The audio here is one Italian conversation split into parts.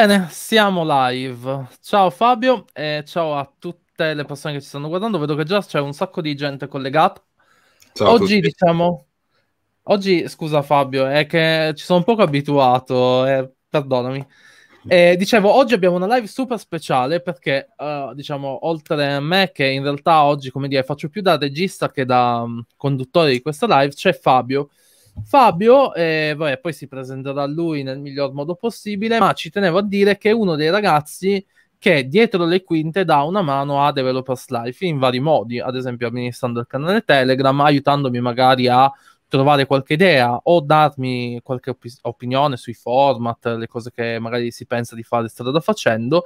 Bene, siamo live. Ciao Fabio e ciao a tutte le persone che ci stanno guardando. Vedo che già c'è un sacco di gente collegata. Ciao oggi diciamo, oggi scusa Fabio, è che ci sono un poco abituato, eh, perdonami. Eh, dicevo, oggi abbiamo una live super speciale perché, uh, diciamo, oltre a me che in realtà oggi, come dire, faccio più da regista che da um, conduttore di questa live, c'è Fabio Fabio, eh, vabbè, poi si presenterà a lui nel miglior modo possibile, ma ci tenevo a dire che è uno dei ragazzi che dietro le quinte dà una mano a Developers Life in vari modi, ad esempio amministrando il canale Telegram, aiutandomi magari a trovare qualche idea o darmi qualche op- opinione sui format, le cose che magari si pensa di fare strada facendo.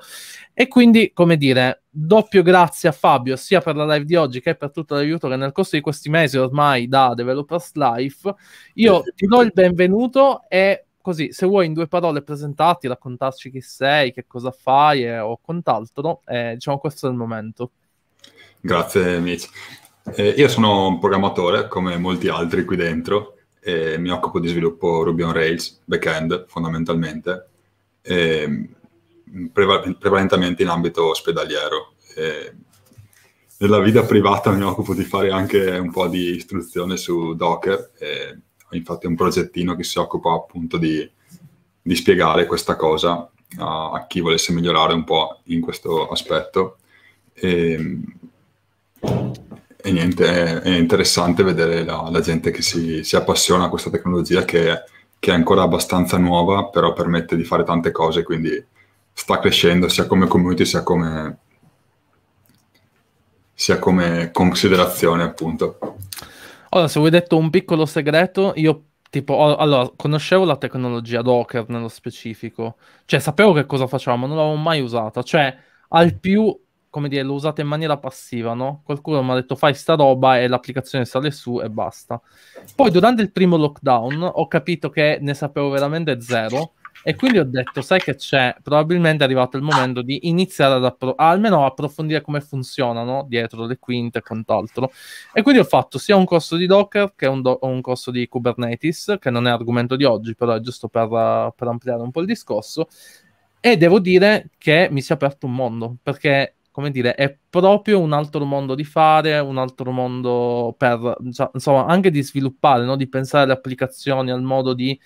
E quindi, come dire, doppio grazie a Fabio sia per la live di oggi che per tutto l'aiuto che nel corso di questi mesi ormai da Developers Life. Io ti do il benvenuto e così, se vuoi in due parole presentarti, raccontarci chi sei, che cosa fai eh, o quant'altro, eh, diciamo questo è il momento. Grazie Mitch. Eh, io sono un programmatore, come molti altri qui dentro, e mi occupo di sviluppo Ruby on Rails, backend fondamenmente, eh, mm, preval- prevalentemente in ambito ospedaliero. Eh, nella vita privata mi occupo di fare anche un po' di istruzione su Docker, ho infatti un progettino che si occupa appunto di, di spiegare questa cosa a, a, chi volesse migliorare un po' in questo aspetto. E, e niente, è, interessante vedere la, la gente che si, si, appassiona a questa tecnologia che, che, è ancora abbastanza nuova, però permette di fare tante cose, quindi sta crescendo sia come community sia come, sia come considerazione, appunto. Allora, se vuoi detto un piccolo segreto, io tipo, allora, conoscevo la tecnologia Docker nello specifico, cioè sapevo che cosa facevamo, non l'avevo mai usata, cioè al più come dire, l'ho usata in maniera passiva, no? Qualcuno mi ha detto fai sta roba e l'applicazione sale su e basta. Poi durante il primo lockdown ho capito che ne sapevo veramente zero e quindi ho detto, sai che c'è, probabilmente è arrivato il momento di iniziare ad appro- almeno approfondire come funzionano dietro le quinte e quant'altro. E quindi ho fatto sia un corso di Docker che un, do- un corso di Kubernetes, che non è argomento di oggi, però è giusto per, per ampliare un po' il discorso. E devo dire che mi si è aperto un mondo, perché come dire, è proprio un altro mondo di fare, un altro mondo per, insomma, anche di sviluppare, no? di pensare alle applicazioni, al modo di...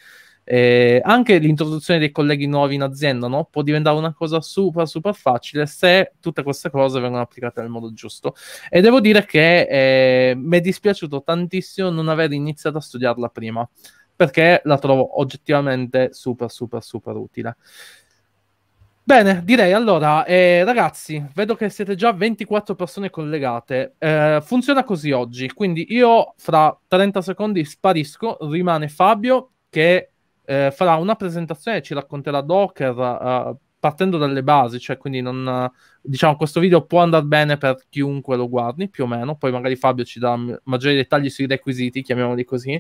Eh, anche l'introduzione dei colleghi nuovi in azienda no? può diventare una cosa super super facile se tutte queste cose vengono applicate nel modo giusto e devo dire che eh, mi è dispiaciuto tantissimo non aver iniziato a studiarla prima perché la trovo oggettivamente super super super utile Bene, direi allora, eh, ragazzi, vedo che siete già 24 persone collegate. Eh, funziona così oggi, quindi io fra 30 secondi sparisco, rimane Fabio che eh, farà una presentazione ci racconterà Docker eh, partendo dalle basi, cioè quindi non, diciamo questo video può andare bene per chiunque lo guardi, più o meno, poi magari Fabio ci dà maggiori dettagli sui requisiti, chiamiamoli così.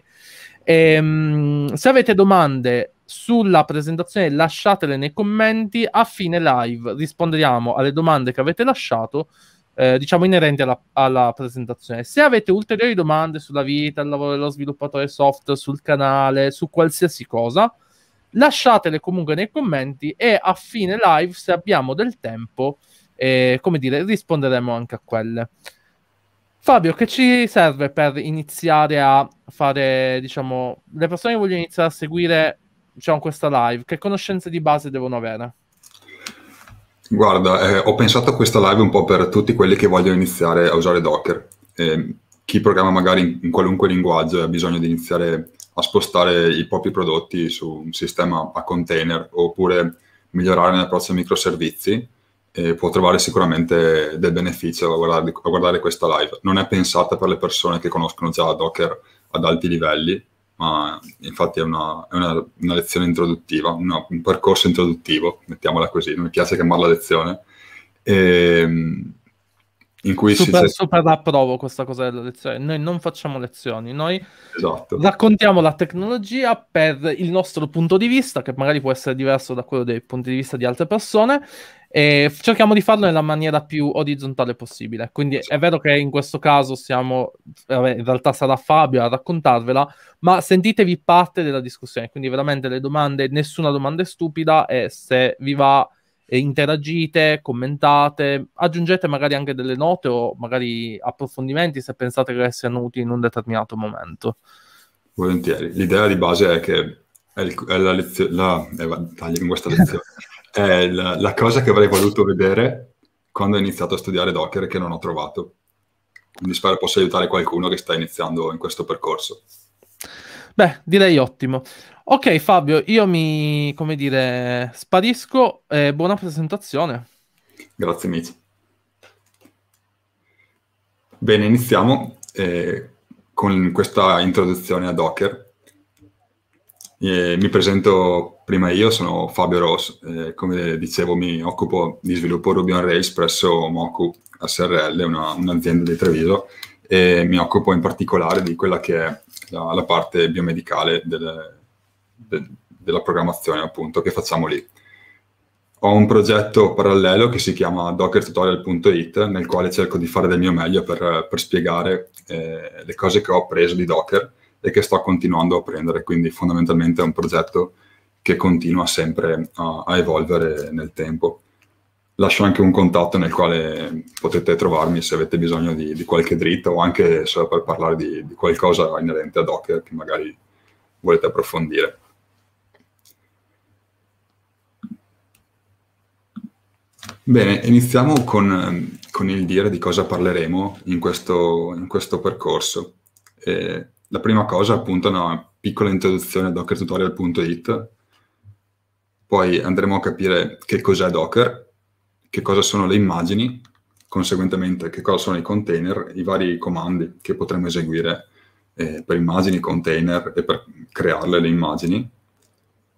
E, ehm, se avete domande sulla presentazione lasciatele nei commenti a fine live risponderemo alle domande che avete lasciato eh, diciamo inerenti alla, alla, presentazione se avete ulteriori domande sulla vita il lavoro dello sviluppatore soft sul canale su qualsiasi cosa lasciatele comunque nei commenti e a fine live se abbiamo del tempo eh, come dire risponderemo anche a quelle Fabio, che ci serve per iniziare a fare, diciamo, le persone che vogliono iniziare a seguire diciamo, questa live, che conoscenze di base devono avere? Guarda, eh, ho pensato a questa live un po' per tutti quelli che vogliono iniziare a usare Docker. Eh, chi programma magari in, in qualunque linguaggio e ha bisogno di iniziare a spostare i propri prodotti su un sistema a container oppure migliorare nell'approccio ai microservizi, eh, può trovare sicuramente del beneficio a guardare, a guardare questa live. Non è pensata per le persone che conoscono già Docker ad alti livelli, ma infatti è una, è una, una lezione introduttiva, una, un percorso introduttivo, mettiamola così, non mi piace chiamarla lezione. E, ehm, in cui super, si... super approvo questa cosa della lezione. Noi non facciamo lezioni, noi esatto. raccontiamo la tecnologia per il nostro punto di vista, che magari può essere diverso da quello dei punti di vista di altre persone, e cerchiamo di farlo nella maniera più orizzontale possibile. Quindi è vero che in questo caso siamo, in realtà sarà Fabio a raccontarvela, ma sentitevi parte della discussione. Quindi veramente le domande, nessuna domanda è stupida e se vi va eh, interagite, commentate, aggiungete magari anche delle note o magari approfondimenti se pensate che siano utili in un determinato momento. Volentieri. L'idea di base è che eh, la lezione, la, eh, questa lezione, è la, la, cosa che avrei voluto vedere quando ho iniziato a studiare Docker che non ho trovato. Quindi spero possa aiutare qualcuno che sta iniziando in questo percorso. Beh, direi ottimo. Ok Fabio, io mi, come dire, sparisco e buona presentazione. Grazie Mici. Bene, iniziamo eh, con questa introduzione a Docker eh, mi presento prima io, sono Fabio Ross, eh, come dicevo mi occupo di sviluppo Ruby on Rails presso Moku SRL, una, un'azienda di Treviso, e mi occupo in particolare di quella che è la, la parte biomedicale del, de, della programmazione appunto che facciamo lì. Ho un progetto parallelo che si chiama dockertutorial.it nel quale cerco di fare del mio meglio per, per spiegare eh, le cose che ho appreso di Docker e che sto continuando a prendere, quindi fondamentalmente è un progetto che continua sempre a, a evolvere nel tempo. Lascio anche un contatto nel quale potete trovarmi se avete bisogno di, di qualche dritta o anche solo per parlare di, di qualcosa inerente a Docker che magari volete approfondire. Bene, iniziamo con, con, il dire di cosa parleremo in questo, in questo percorso. Eh, la prima cosa è appunto una piccola introduzione a dockertutorial.it, poi andremo a capire che cos'è Docker, che cosa sono le immagini, conseguentemente che cosa sono i container, i vari comandi che potremo eseguire eh, per immagini, container e per crearle le immagini.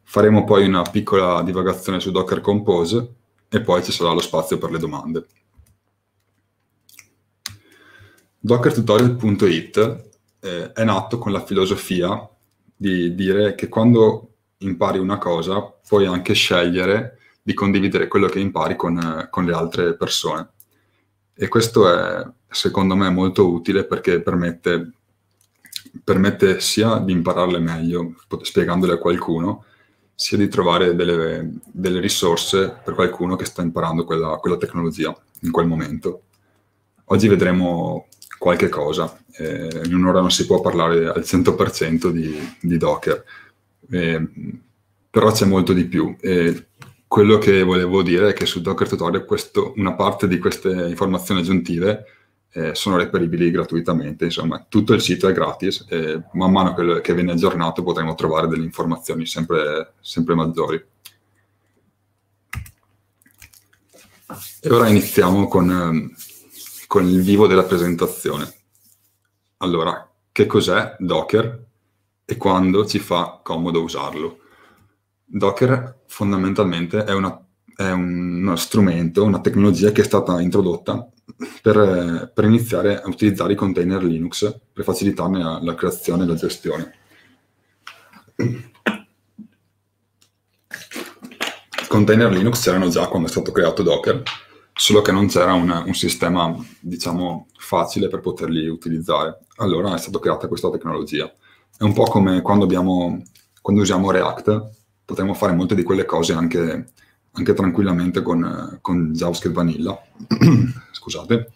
Faremo poi una piccola divagazione su Docker Compose e poi ci sarà lo spazio per le domande. Dockertutorial.it eh, è nato con la filosofia di dire che quando impari una cosa puoi anche scegliere di condividere quello che impari con, eh, con le altre persone. E questo è, secondo me, molto utile perché permette, permette sia di impararle meglio spiegandole a qualcuno, sia di trovare delle, delle, risorse per qualcuno che sta imparando quella, quella, tecnologia in quel momento. Oggi vedremo qualche cosa. Eh, in un'ora non si può parlare al 100% di, di, Docker, eh, però c'è molto di più. Eh, quello che volevo dire è che su Docker Tutorial questo, una parte di queste informazioni aggiuntive eh, sono reperibili gratuitamente, insomma tutto il sito è gratis e man mano che, che viene aggiornato potremo trovare delle informazioni sempre, sempre maggiori. E ora iniziamo con, ehm, con il vivo della presentazione. Allora, che cos'è Docker e quando ci fa comodo usarlo? Docker fondamentalmente è, una, è uno strumento, una tecnologia che è stata introdotta per, per, iniziare a utilizzare i container Linux per facilitarne la, la creazione e la gestione. I container Linux c'erano già quando è stato creato Docker, solo che non c'era un, un, sistema, diciamo, facile per poterli utilizzare. Allora è stata creata questa tecnologia. È un po' come quando, abbiamo, quando usiamo React, potremmo fare molte di quelle cose anche, anche tranquillamente con, con, JavaScript Vanilla, scusate,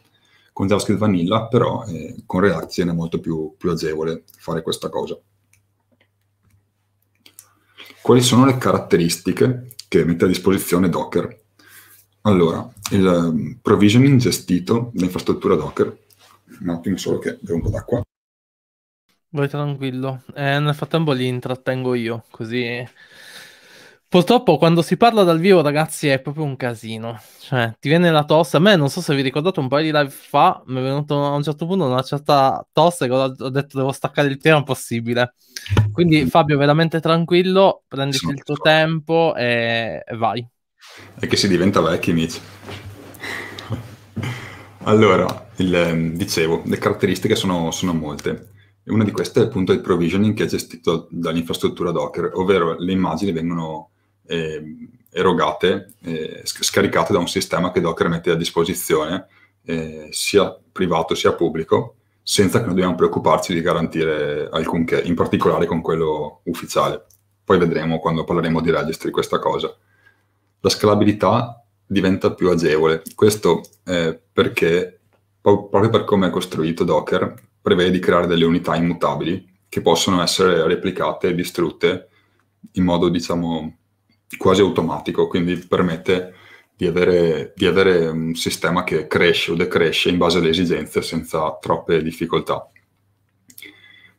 con JavaScript Vanilla, però eh, con React viene molto più, più agevole fare questa cosa. Quali sono le caratteristiche che mette a disposizione Docker? Allora, il ehm, provisioning gestito dall'infrastruttura Docker. Un attimo solo che bevo un po' d'acqua. Vai tranquillo. Eh, nel frattempo li intrattengo io, così... Purtroppo quando si parla dal vivo, ragazzi, è proprio un casino. Cioè, ti viene la tosse. A me, non so se vi ricordate, un paio di live fa mi è venuto a un certo punto una certa tosse che ho detto devo staccare il prima possibile. Quindi, mm. Fabio, veramente tranquillo, prenditi sì. il tuo tempo e, e vai. E che si diventa vecchi, amici. allora, il, ehm, dicevo, le caratteristiche sono, sono molte. Una di queste è appunto il provisioning che è gestito dall'infrastruttura Docker, ovvero le immagini vengono eh, erogate, eh, scaricate da un sistema che Docker mette a disposizione, eh, sia privato sia pubblico, senza che noi dobbiamo preoccuparci di garantire alcunché, in particolare con quello ufficiale. Poi vedremo quando parleremo di registri questa cosa la scalabilità diventa più agevole. Questo eh, perché, proprio per come è costruito Docker, prevede di creare delle unità immutabili che possono essere replicate e distrutte in modo, diciamo, quasi automatico, quindi permette di avere, di avere un sistema che cresce o decresce in base alle esigenze senza troppe difficoltà.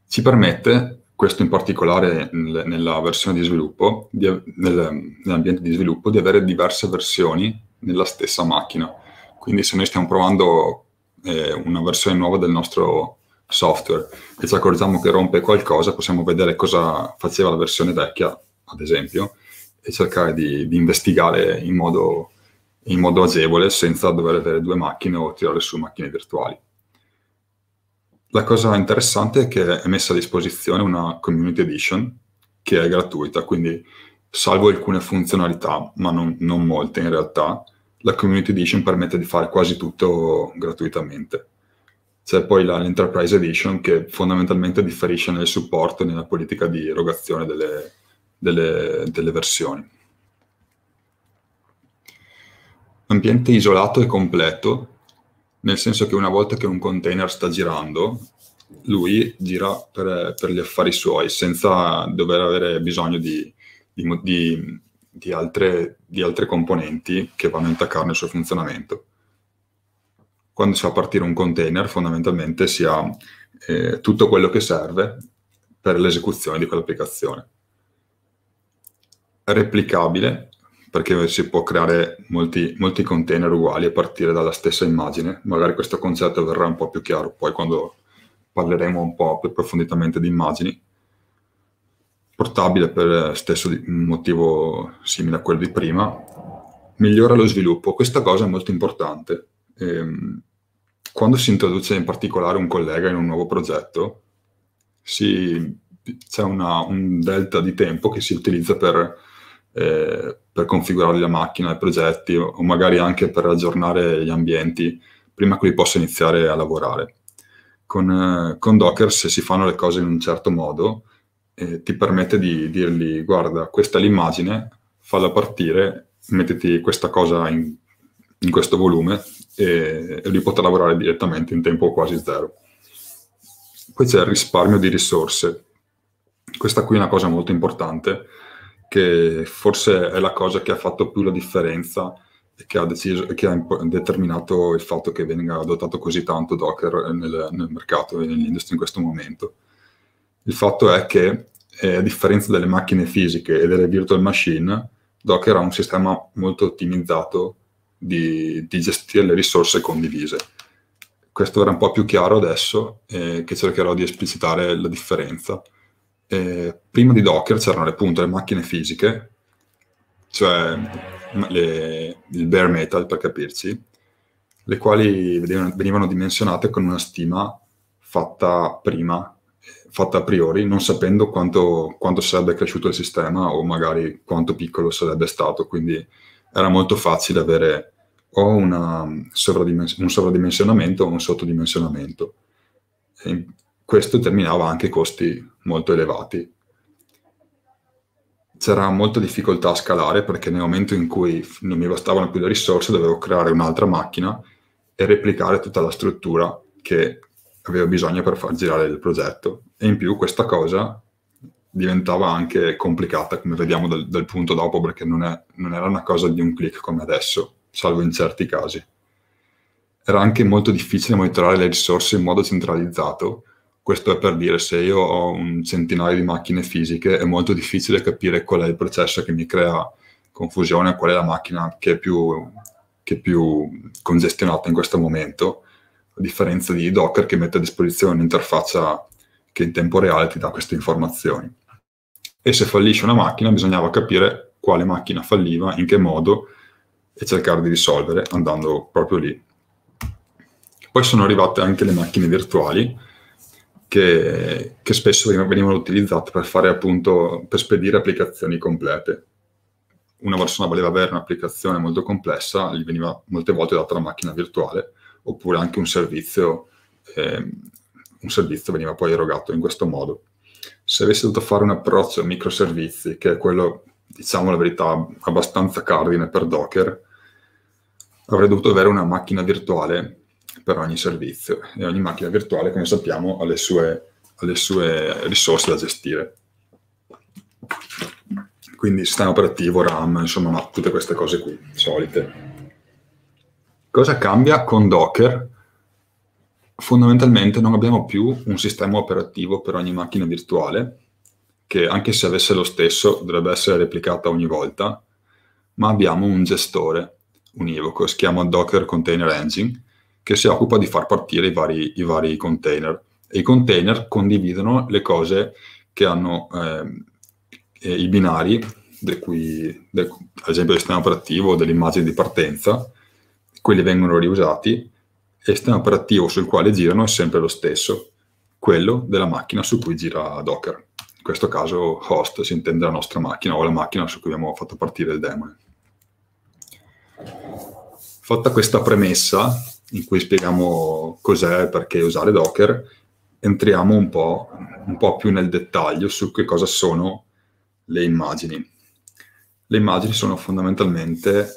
Ci permette questo in particolare nel, nella versione di sviluppo, di, nel, nell'ambiente di sviluppo, di avere diverse versioni nella stessa macchina. Quindi se noi stiamo provando eh, una versione nuova del nostro software e ci accorgiamo che rompe qualcosa, possiamo vedere cosa faceva la versione vecchia, ad esempio, e cercare di, di investigare in modo, in modo agevole senza dover avere due macchine o tirare su macchine virtuali. La cosa interessante è che è messa a disposizione una community edition che è gratuita, quindi salvo alcune funzionalità, ma non, non molte in realtà, la community edition permette di fare quasi tutto gratuitamente. C'è poi la, l'Enterprise Edition che fondamentalmente differisce nel supporto e nella politica di erogazione delle, delle, delle versioni. Ambiente isolato e completo nel senso che una volta che un container sta girando, lui gira per, per gli affari suoi, senza dover avere bisogno di, di, di, di altre, altre componenti che vanno a intaccarne il suo funzionamento quando si fa partire un container fondamentalmente si ha eh, tutto quello che serve per l'esecuzione di quell'applicazione. Replicabile perché si può creare molti, molti, container uguali a partire dalla stessa immagine. Magari questo concetto verrà un po' più chiaro poi quando parleremo un po' più approfonditamente di immagini. Portabile per eh, stesso motivo simile a quello di prima. Migliora lo sviluppo. Questa cosa è molto importante. Ehm, quando si introduce in particolare un collega in un nuovo progetto, si, c'è una, un delta di tempo che si utilizza per eh, per configurare la macchina, i progetti o magari anche per aggiornare gli ambienti prima che li possa iniziare a lavorare. Con, eh, con, Docker, se si fanno le cose in un certo modo, eh, ti permette di dirgli guarda, questa è l'immagine, falla partire, mettiti questa cosa in, in questo volume e, e lui potrà lavorare direttamente in tempo quasi zero. Poi c'è il risparmio di risorse. Questa qui è una cosa molto importante che forse è la cosa che ha fatto più la differenza e che ha, deciso, che ha determinato il fatto che venga adottato così tanto Docker nel, nel mercato e nell'industria in questo momento. Il fatto è che, eh, a differenza delle macchine fisiche e delle virtual machine, Docker ha un sistema molto ottimizzato di, di gestire le risorse condivise. Questo era un po' più chiaro adesso, eh, che cercherò di esplicitare la differenza eh, prima di Docker c'erano appunto le macchine fisiche, cioè le, il bare metal per capirci, le quali venivano, venivano dimensionate con una stima fatta prima, fatta a priori, non sapendo quanto, quanto sarebbe cresciuto il sistema o magari quanto piccolo sarebbe stato, quindi era molto facile avere o una, sovradimens- un sovradimensionamento o un sottodimensionamento. E questo determinava anche i costi molto elevati. C'era molta difficoltà a scalare perché nel momento in cui non mi bastavano più le risorse dovevo creare un'altra macchina e replicare tutta la struttura che avevo bisogno per far girare il progetto. E in più questa cosa diventava anche complicata, come vediamo dal, dal punto dopo, perché non, è, non era una cosa di un clic come adesso, salvo in certi casi. Era anche molto difficile monitorare le risorse in modo centralizzato, questo è per dire, se io ho un centinaio di macchine fisiche, è molto difficile capire qual è il processo che mi crea confusione, qual è la macchina che è più, che è più congestionata in questo momento, a differenza di Docker che mette a disposizione un'interfaccia che in tempo reale ti dà queste informazioni. E se fallisce una macchina, bisognava capire quale macchina falliva, in che modo, e cercare di risolvere andando proprio lì. Poi sono arrivate anche le macchine virtuali, che, che spesso venivano utilizzate per fare appunto, per spedire applicazioni complete. Una persona voleva avere un'applicazione molto complessa, gli veniva molte volte data la macchina virtuale, oppure anche un servizio, eh, un servizio veniva poi erogato in questo modo. Se avessi dovuto fare un approccio a microservizi, che è quello, diciamo la verità, abbastanza cardine per Docker, avrei dovuto avere una macchina virtuale per ogni servizio e ogni macchina virtuale, come sappiamo, ha le sue, ha le sue risorse da gestire. Quindi sistema operativo, RAM, insomma, tutte queste cose qui, solite. Cosa cambia con Docker? Fondamentalmente non abbiamo più un sistema operativo per ogni macchina virtuale, che anche se avesse lo stesso dovrebbe essere replicata ogni volta, ma abbiamo un gestore univoco, si chiama Docker Container Engine, che si occupa di far partire i vari, i vari container. E i container condividono le cose che hanno eh, i binari, del cui, del, ad esempio del sistema operativo o dell'immagine di partenza, quelli vengono riusati e il sistema operativo sul quale girano è sempre lo stesso, quello della macchina su cui gira Docker. In questo caso host si intende la nostra macchina o la macchina su cui abbiamo fatto partire il daemon. Fatta questa premessa, in cui spieghiamo cos'è e perché usare Docker, entriamo un po', un po' più nel dettaglio su che cosa sono le immagini. Le immagini sono fondamentalmente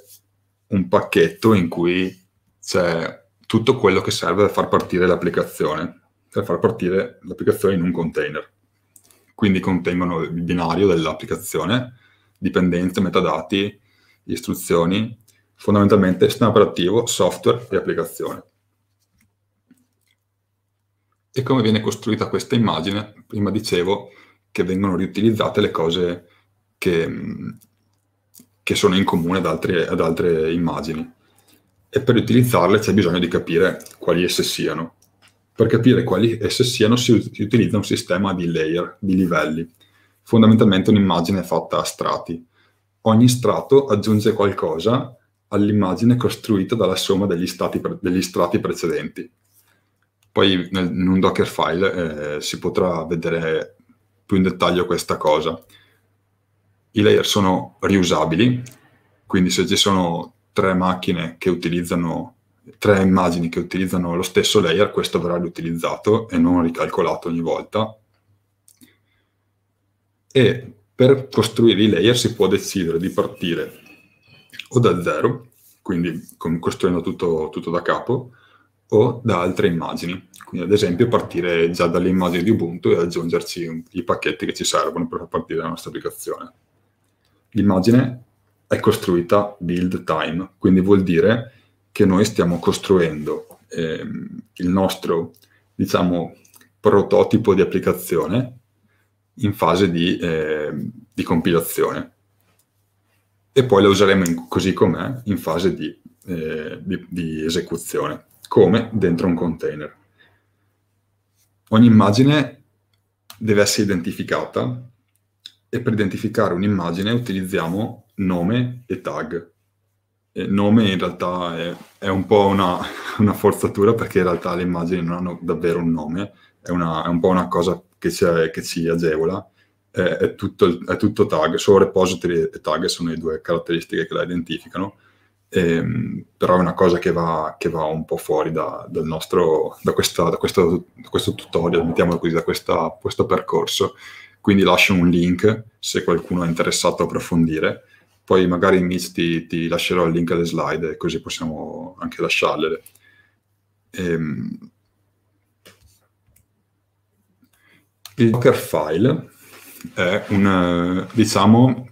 un pacchetto in cui c'è tutto quello che serve per far partire l'applicazione, per far partire l'applicazione in un container. Quindi contengono il binario dell'applicazione, dipendenze, metadati, istruzioni fondamentalmente sistema operativo, software e applicazione. E come viene costruita questa immagine? Prima dicevo che vengono riutilizzate le cose che, che sono in comune ad altre, ad altre immagini. E per utilizzarle c'è bisogno di capire quali esse siano. Per capire quali esse siano si utilizza un sistema di layer, di livelli. Fondamentalmente un'immagine fatta a strati. Ogni strato aggiunge qualcosa all'immagine costruita dalla somma degli, stati, degli strati precedenti. Poi nel, in un Dockerfile eh, si potrà vedere più in dettaglio questa cosa. I layer sono riusabili, quindi se ci sono tre macchine che utilizzano tre immagini che utilizzano lo stesso layer, questo verrà riutilizzato e non ricalcolato ogni volta. E per costruire i layer si può decidere di partire o da zero, quindi costruendo tutto, tutto da capo, o da altre immagini. Quindi ad esempio partire già dalle immagini di Ubuntu e aggiungerci i pacchetti che ci servono per far partire la nostra applicazione. L'immagine è costruita build time, quindi vuol dire che noi stiamo costruendo eh, il nostro, diciamo, prototipo di applicazione in fase di, eh, di compilazione e poi la useremo in, così com'è in fase di, eh, di, di esecuzione, come dentro un container. Ogni immagine deve essere identificata e per identificare un'immagine utilizziamo nome e tag. E nome in realtà è, è un po' una, una, forzatura perché in realtà le immagini non hanno davvero un nome, è, una, è un po' una cosa che, che ci agevola, eh, è, tutto è, tutto tag, solo repository e tag sono le due caratteristiche che la identificano, ehm, però è una cosa che va, che va un po' fuori da, dal nostro, da, questa, da, questo, da questo, tutorial, mettiamolo così, da questa, questo percorso. Quindi lascio un link se qualcuno è interessato a approfondire. Poi magari in Meets ti, ti lascerò il link alle slide, così possiamo anche lasciarle. Ehm, il file è un, diciamo,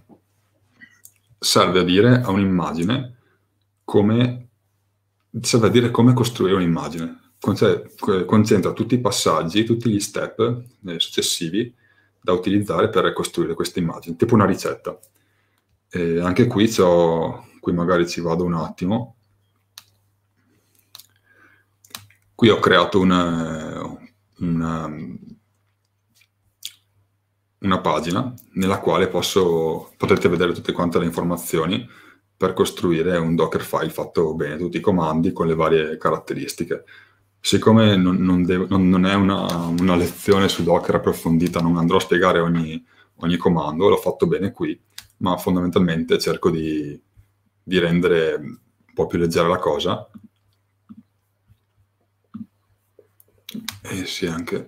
serve a dire a un'immagine come, serve a dire come costruire un'immagine. Concentra tutti i passaggi, tutti gli step eh, successivi da utilizzare per costruire questa immagine, tipo una ricetta. E anche qui, qui magari ci vado un attimo. Qui ho creato una, una una pagina nella quale posso, potrete vedere tutte quante le informazioni per costruire un Dockerfile fatto bene, tutti i comandi con le varie caratteristiche. Siccome non, non, devo, non è una, una, lezione su Docker approfondita, non andrò a spiegare ogni, ogni comando, l'ho fatto bene qui, ma fondamentalmente cerco di, di rendere un po' più leggera la cosa. E sì, anche...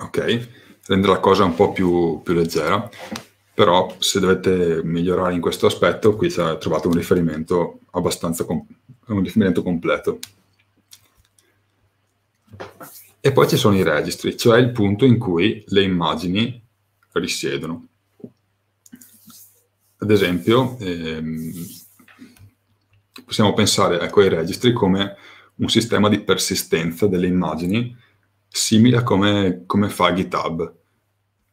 Ok rende la cosa un po' più, più leggera. Però se dovete migliorare in questo aspetto, qui trovate un riferimento abbastanza com- un riferimento completo. E poi ci sono i registri, cioè il punto in cui le immagini risiedono. Ad esempio, ehm, possiamo pensare ecco, ai registri come un sistema di persistenza delle immagini simile a come, come fa GitHub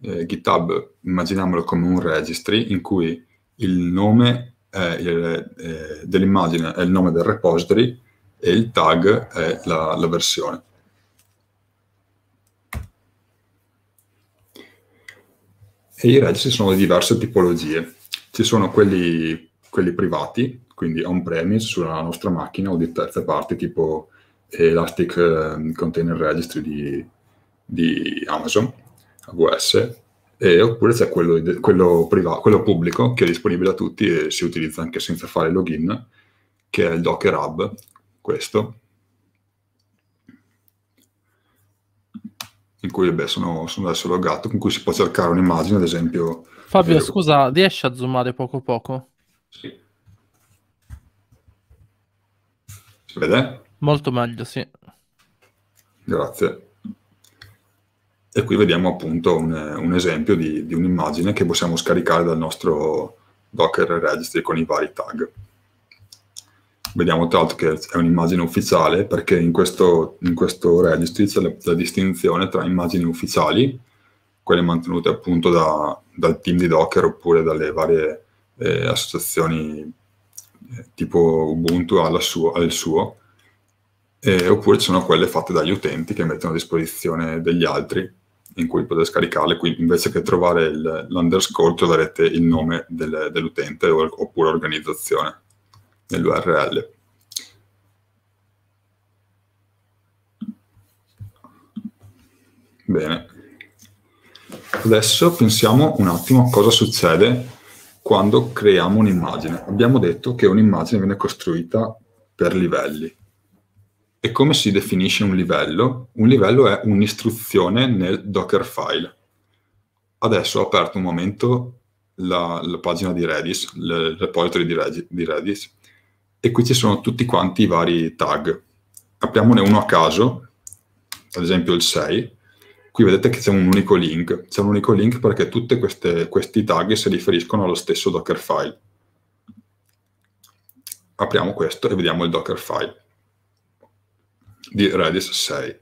eh, GitHub immaginiamolo come un registry in cui il nome eh, il, eh, dell'immagine è il nome del repository e il tag è la, la versione. E i registri sono di diverse tipologie. Ci sono quelli, quelli privati, quindi on-premise sulla nostra macchina o di terze parti tipo Elastic eh, Container Registry di, di Amazon AWS, eh, oppure c'è quello, quello, privato, quello pubblico che è disponibile a tutti e si utilizza anche senza fare login, che è il Docker Hub, questo, in cui beh, sono, sono, adesso logato, con cui si può cercare un'immagine, ad esempio... Fabio, eh, scusa, riesci a zoomare poco poco? Sì. Si vede? Molto meglio, sì. Grazie. E qui vediamo appunto un, un esempio di, di un'immagine che possiamo scaricare dal nostro Docker Registry con i vari tag. Vediamo tra l'altro che è un'immagine ufficiale perché in questo, in questo registry c'è la, la, distinzione tra immagini ufficiali, quelle mantenute appunto da, dal team di Docker oppure dalle varie eh, associazioni eh, tipo Ubuntu suo, al suo, eh, oppure ci sono quelle fatte dagli utenti che mettono a disposizione degli altri in cui potete scaricare, quindi invece che trovare il, l'underscore troverete il nome del, dell'utente oppure organizzazione nell'URL. Bene, adesso pensiamo un attimo a cosa succede quando creiamo un'immagine. Abbiamo detto che un'immagine viene costruita per livelli, e come si definisce un livello? Un livello è un'istruzione nel Dockerfile. Adesso ho aperto un momento la, la pagina di Redis, il repository di, di Redis, e qui ci sono tutti quanti i vari tag. Apriamone uno a caso, ad esempio il 6, qui vedete che c'è un unico link. C'è un unico link perché tutti questi tag si riferiscono allo stesso Dockerfile. Apriamo questo e vediamo il Dockerfile di radius 6.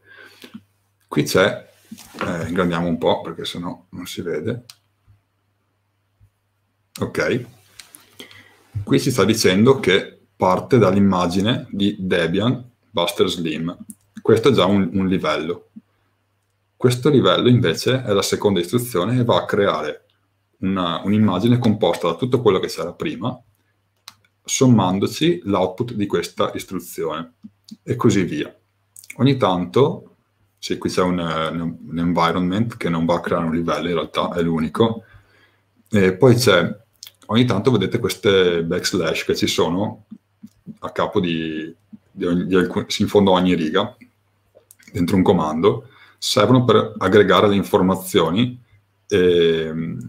Qui c'è, eh, ingrandiamo un po' perché sennò non si vede. Ok, qui ci sta dicendo che parte dall'immagine di Debian Buster Slim. Questo è già un, un livello. Questo livello invece è la seconda istruzione e va a creare un'immagine un composta da tutto quello che c'era prima, sommandoci l'output di questa istruzione e così via ogni tanto, se qui c'è eh, un, un, environment che non va a creare un livello, in realtà è l'unico, e poi c'è, ogni tanto vedete queste backslash che ci sono a capo di, di, ogni, di alcun, in fondo a ogni riga, dentro un comando, servono per aggregare le informazioni e, mm,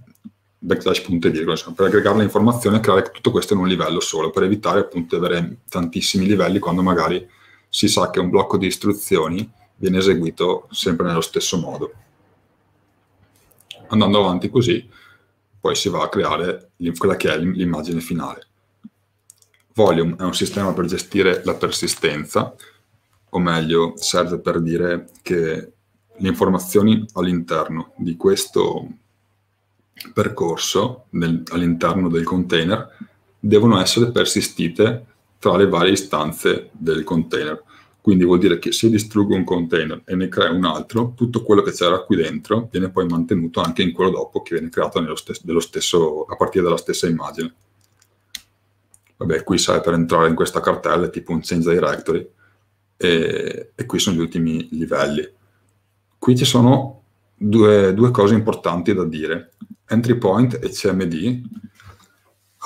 backslash punto e virgola, insomma, per aggregare le informazioni e creare tutto questo in un livello solo, per evitare appunto di avere tantissimi livelli quando magari si sa che un blocco di istruzioni viene eseguito sempre nello stesso modo. Andando avanti così, poi si va a creare quella che è l'immagine finale. Volume è un sistema per gestire la persistenza, o meglio, serve per dire che le informazioni all'interno di questo percorso, all'interno del container, devono essere persistite tra le varie istanze del container. Quindi vuol dire che se distruggo un container e ne creo un altro, tutto quello che c'era qui dentro viene poi mantenuto anche in quello dopo che viene creato stesso, stesso, a partire dalla stessa immagine. Vabbè, qui sai per entrare in questa cartella è tipo un change directory e, e qui sono gli ultimi livelli. Qui ci sono due, due cose importanti da dire. Entry point e CMD.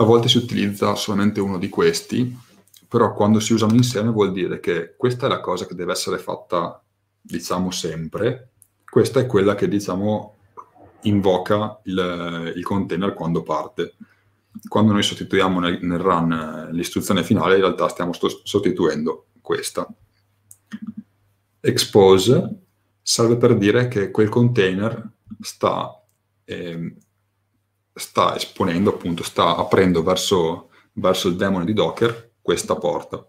A volte si utilizza solamente uno di questi, però quando si usano insieme vuol dire che questa è la cosa che deve essere fatta, diciamo, sempre, questa è quella che, diciamo, invoca il, il container quando parte. Quando noi sostituiamo nel, nel run eh, l'istruzione finale, in realtà stiamo sto- sostituendo questa. Expose serve per dire che quel container sta, eh, sta esponendo, appunto, sta aprendo verso, verso il demone di Docker questa porta.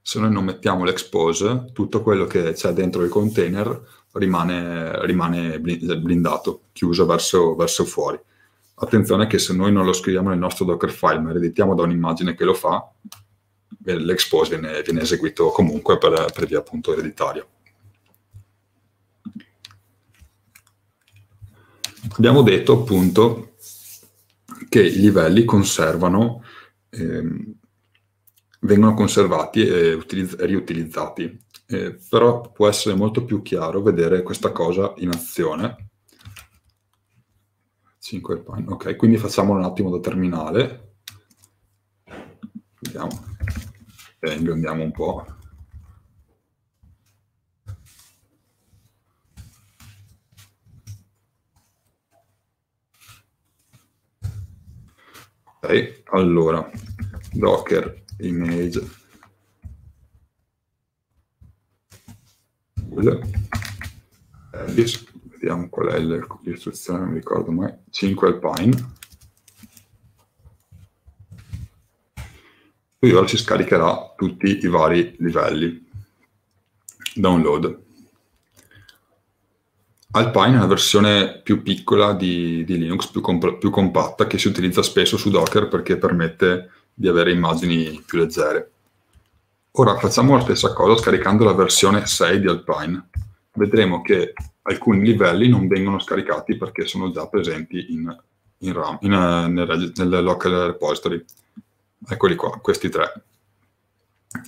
Se noi non mettiamo l'expose, tutto quello che c'è dentro il container rimane, rimane blindato, chiuso verso, verso, fuori. Attenzione che se noi non lo scriviamo nel nostro Dockerfile, ma ereditiamo da un'immagine che lo fa, eh, l'expose viene, viene eseguito comunque per, per via appunto ereditaria. Abbiamo detto appunto che i livelli conservano ehm, vengono conservati e utilizz- riutilizzati. Eh, però può essere molto più chiaro vedere questa cosa in azione. 5 pine, ok, quindi facciamolo un attimo da terminale. Vediamo, e imbiondiamo un po'. allora, Docker image Google Alice vediamo qual è l'istruzione non mi ricordo mai 5 Alpine poi ora si scaricherà tutti i vari livelli download Alpine è una versione più piccola di, di Linux, più, comp più, compatta, che si utilizza spesso su Docker perché permette di avere immagini più leggere. Ora facciamo la stessa cosa scaricando la versione 6 di Alpine. Vedremo che alcuni livelli non vengono scaricati perché sono già presenti in, in RAM, in, eh, nel, nel local repository. Eccoli qua, questi tre.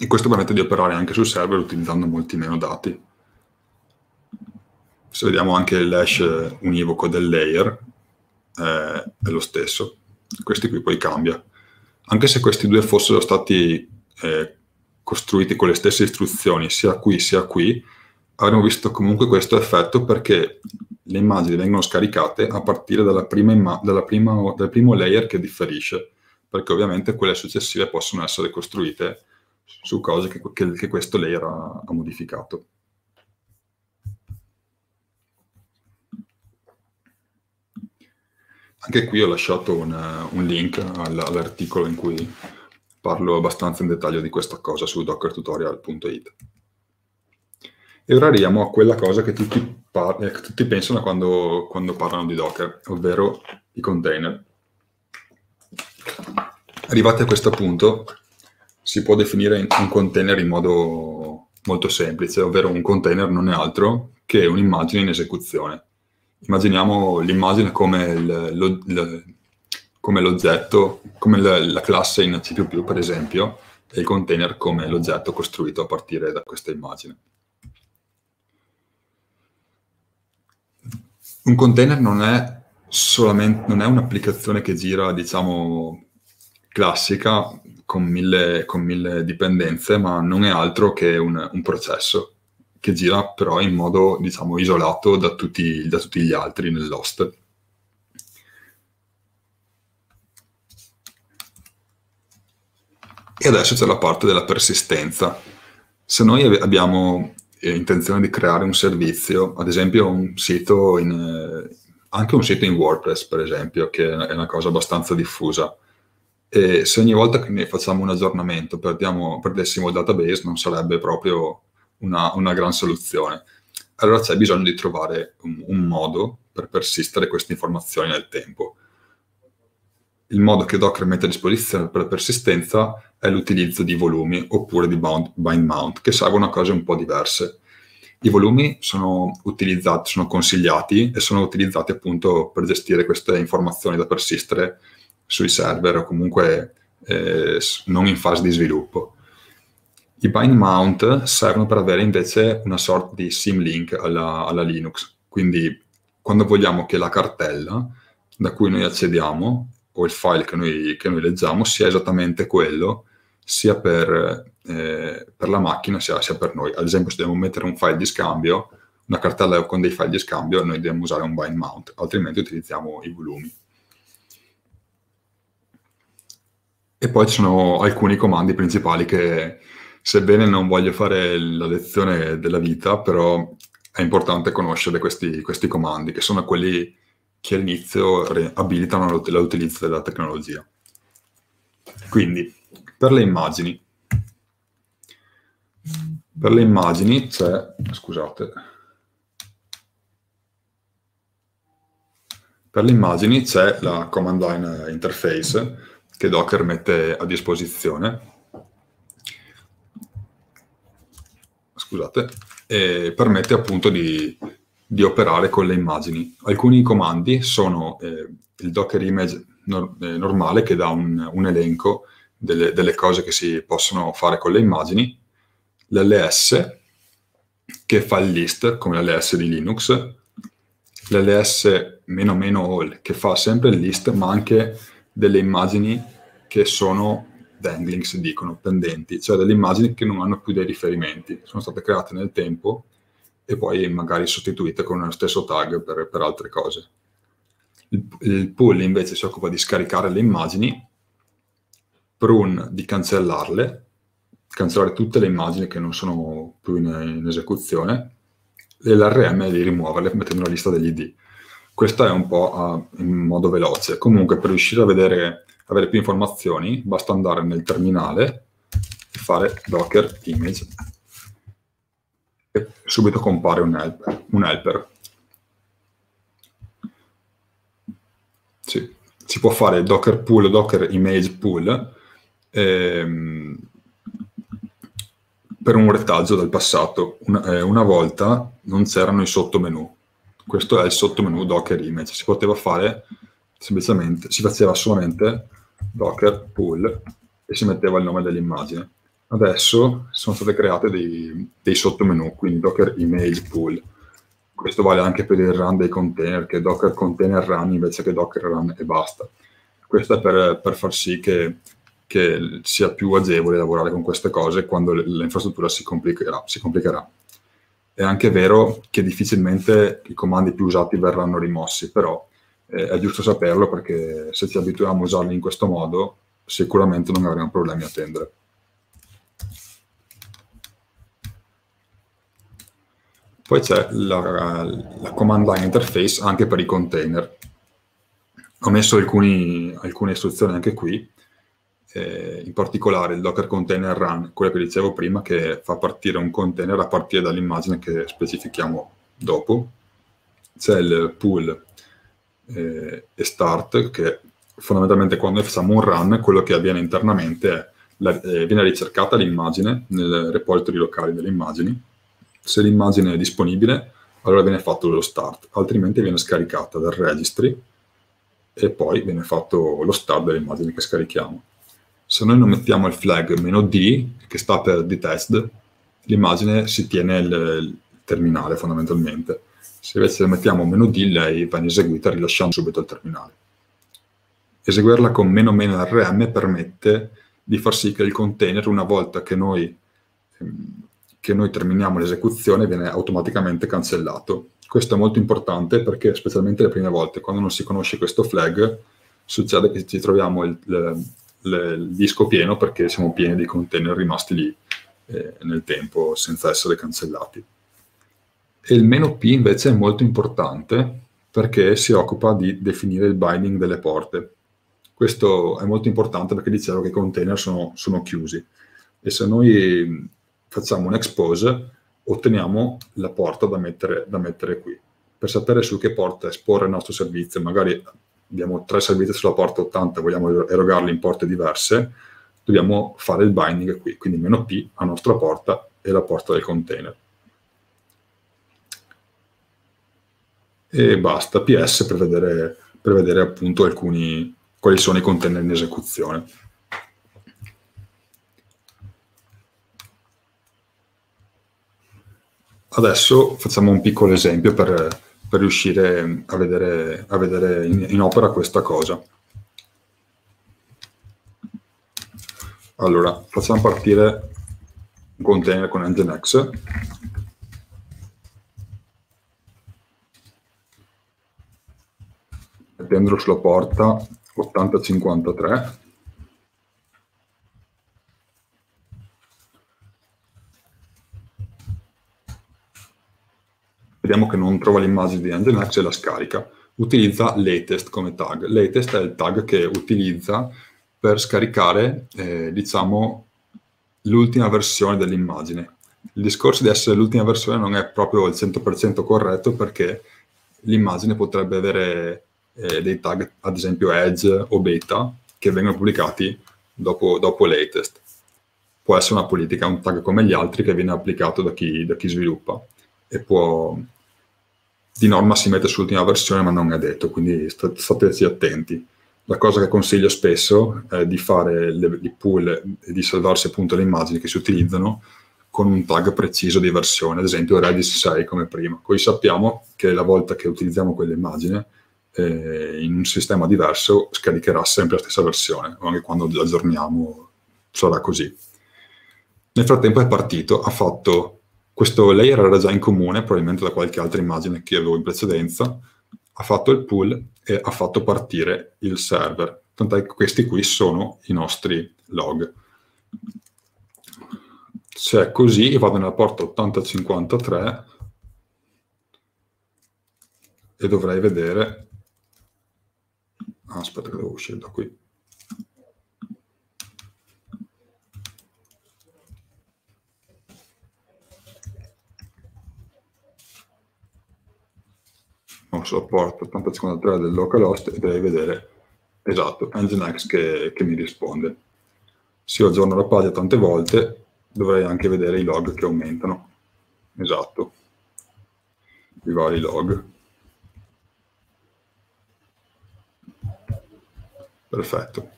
E questo permette di operare anche sul server utilizzando molti meno dati. Se vediamo anche l'hash univoco del layer, eh, è lo stesso. Questi qui poi cambia anche se questi due fossero stati eh, costruiti con le stesse istruzioni, sia qui sia qui, avremmo visto comunque questo effetto perché le immagini vengono scaricate a partire dalla prima imma- dalla prima, dal primo layer che differisce, perché ovviamente quelle successive possono essere costruite su cose che, che, che questo layer ha, ha modificato. Anche qui ho lasciato un, eh, un link all'articolo in cui parlo abbastanza in dettaglio di questa cosa su dockertutorial.it. E ora arriviamo a quella cosa che tutti, par- eh, che tutti pensano quando, quando parlano di Docker, ovvero i container. Arrivati a questo punto, si può definire un container in modo molto semplice, ovvero un container non è altro che un'immagine in esecuzione immaginiamo l'immagine come, il, lo, il, come l'oggetto, come l, la classe in C++ per esempio, e il container come l'oggetto costruito a partire da questa immagine. Un container non è solamente non è un'applicazione che gira, diciamo, classica con mille, con mille, dipendenze, ma non è altro che un, un processo che gira però in modo, diciamo, isolato da tutti, da tutti gli altri nell'host. E adesso c'è la parte della persistenza. Se noi abbiamo eh, intenzione di creare un servizio, ad esempio un sito in, eh, anche un sito in WordPress, per esempio, che è una cosa abbastanza diffusa, e se ogni volta che ne facciamo un aggiornamento perdiamo, perdessimo il database, non sarebbe proprio una, una gran soluzione. Allora c'è bisogno di trovare un, un modo per persistere queste informazioni nel tempo. Il modo che Docker mette a disposizione per la persistenza è l'utilizzo di volumi oppure di bound, bind mount, che servono a cose un po' diverse. I volumi sono utilizzati, sono consigliati e sono utilizzati appunto per gestire queste informazioni da persistere sui server o comunque eh, non in fase di sviluppo. I bind mount servono per avere invece una sorta di simlink alla, alla Linux. Quindi quando vogliamo che la cartella da cui noi accediamo o il file che noi, che noi leggiamo sia esattamente quello sia per, eh, per la macchina sia, sia, per noi. Ad esempio se dobbiamo mettere un file di scambio, una cartella con dei file di scambio, noi dobbiamo usare un bind mount, altrimenti utilizziamo i volumi. E poi ci sono alcuni comandi principali che, sebbene non voglio fare la lezione della vita, però è importante conoscere questi, questi comandi, che sono quelli che all'inizio re- abilitano l'utilizzo della tecnologia. Quindi, per le immagini. Per le immagini c'è, scusate, per le immagini c'è la command line interface che Docker mette a disposizione scusate, eh, permette appunto di, di, operare con le immagini. Alcuni comandi sono eh, il Docker image nor eh, normale che dà un, un elenco delle, delle, cose che si possono fare con le immagini, l'LS che fa il list come l'LS di Linux, l'LS-all meno meno che fa sempre il list ma anche delle immagini che sono dangling si dicono, pendenti, cioè delle immagini che non hanno più dei riferimenti, sono state create nel tempo e poi magari sostituite con lo stesso tag per, per altre cose. Il, il, pool invece si occupa di scaricare le immagini, prune di cancellarle, cancellare tutte le immagini che non sono più in, in esecuzione, e l'RM di rimuoverle mettendo la lista degli ID. Questo è un po' a, ah, in modo veloce. Comunque, per riuscire a vedere avere più informazioni, basta andare nel terminale e fare docker image e subito compare un helper. Un helper. Sì. Si può fare docker pull, docker image pool ehm, per un retaggio del passato. Una, eh, una volta non c'erano i sottomenu. Questo è il sottomenu docker image. Si poteva fare semplicemente, si faceva solamente docker pull e si metteva il nome dell'immagine. Adesso sono state create dei, dei sottomenu, quindi docker email pull. Questo vale anche per il run dei container, che è docker container run invece che docker run e basta. Questo è per, per far sì che, che, sia più agevole lavorare con queste cose quando l'infrastruttura si complicherà, si complicherà. È anche vero che difficilmente i comandi più usati verranno rimossi, però eh, è giusto saperlo perché se ci abituiamo a usarli in questo modo sicuramente non avremo problemi a tendere. Poi c'è la, la, command line interface anche per i container. Ho messo alcuni, alcune istruzioni anche qui, eh, in particolare il docker container run, quello che dicevo prima, che fa partire un container a partire dall'immagine che specifichiamo dopo. C'è il pool eh, e start, che fondamentalmente quando facciamo un run, quello che avviene internamente è la, eh, viene ricercata l'immagine nel repository locale delle immagini. Se l'immagine è disponibile, allora viene fatto lo start, altrimenti viene scaricata dal registry e poi viene fatto lo start dell'immagine che scarichiamo. Se noi non mettiamo il flag meno "-d", che sta per detest, l'immagine si tiene il, il terminale fondamentalmente. Se invece mettiamo meno D, lei viene eseguita rilasciando subito il terminale. Eseguirla con meno meno RM permette di far sì che il container, una volta che noi, ehm, che noi terminiamo l'esecuzione, viene automaticamente cancellato. Questo è molto importante perché, specialmente le prime volte, quando non si conosce questo flag, succede che ci troviamo il, il, il disco pieno perché siamo pieni di container rimasti lì eh, nel tempo senza essere cancellati e il meno P invece è molto importante perché si occupa di definire il binding delle porte. Questo è molto importante perché dicevo che i container sono, sono chiusi e se noi mm, facciamo un expose otteniamo la porta da mettere, da mettere qui per sapere su che porta esporre il nostro servizio. Magari abbiamo tre servizi sulla porta 80, e vogliamo er-, erogarli in porte diverse, dobbiamo fare il binding qui, quindi meno P a nostra porta e la porta del container. e basta PS per vedere, per vedere appunto alcuni, quali sono i container in esecuzione. Adesso facciamo un piccolo esempio per, per riuscire a vedere, a vedere in, in, opera questa cosa. Allora, facciamo partire un container con Nginx Tendros lo porta 80-53. Vediamo che non trova l'immagine di Nginx e la scarica. Utilizza latest come tag. Latest è il tag che utilizza per scaricare, eh, diciamo, l'ultima versione dell'immagine. Il discorso di essere l'ultima versione non è proprio il 100% corretto perché l'immagine potrebbe avere eh, dei tag, ad esempio Edge o Beta, che vengono pubblicati dopo, dopo latest. Può essere una politica, un tag come gli altri che viene applicato da chi, da chi sviluppa e può, di norma si mette sull'ultima versione ma non è detto, quindi stateci attenti. La cosa che consiglio spesso è di fare le, i pull e di salvarsi appunto le immagini che si utilizzano con un tag preciso di versione, ad esempio Redis 6 come prima. Così sappiamo che la volta che utilizziamo quell'immagine eh, in un sistema diverso scaricherà sempre la stessa versione, anche quando aggiorniamo sarà così. Nel frattempo è partito, ha fatto questo layer era già in comune, probabilmente da qualche altra immagine che avevo in precedenza, ha fatto il pull e ha fatto partire il server. Tant'è che questi qui sono i nostri log. Se è così, io vado nella porta 8053 e dovrei vedere aspetta che devo uscire da qui non sopporto 8053 del localhost e devi vedere esatto Nginx che, che mi risponde se io aggiorno la pagina tante volte dovrei anche vedere i log che aumentano esatto i vari log Perfetto.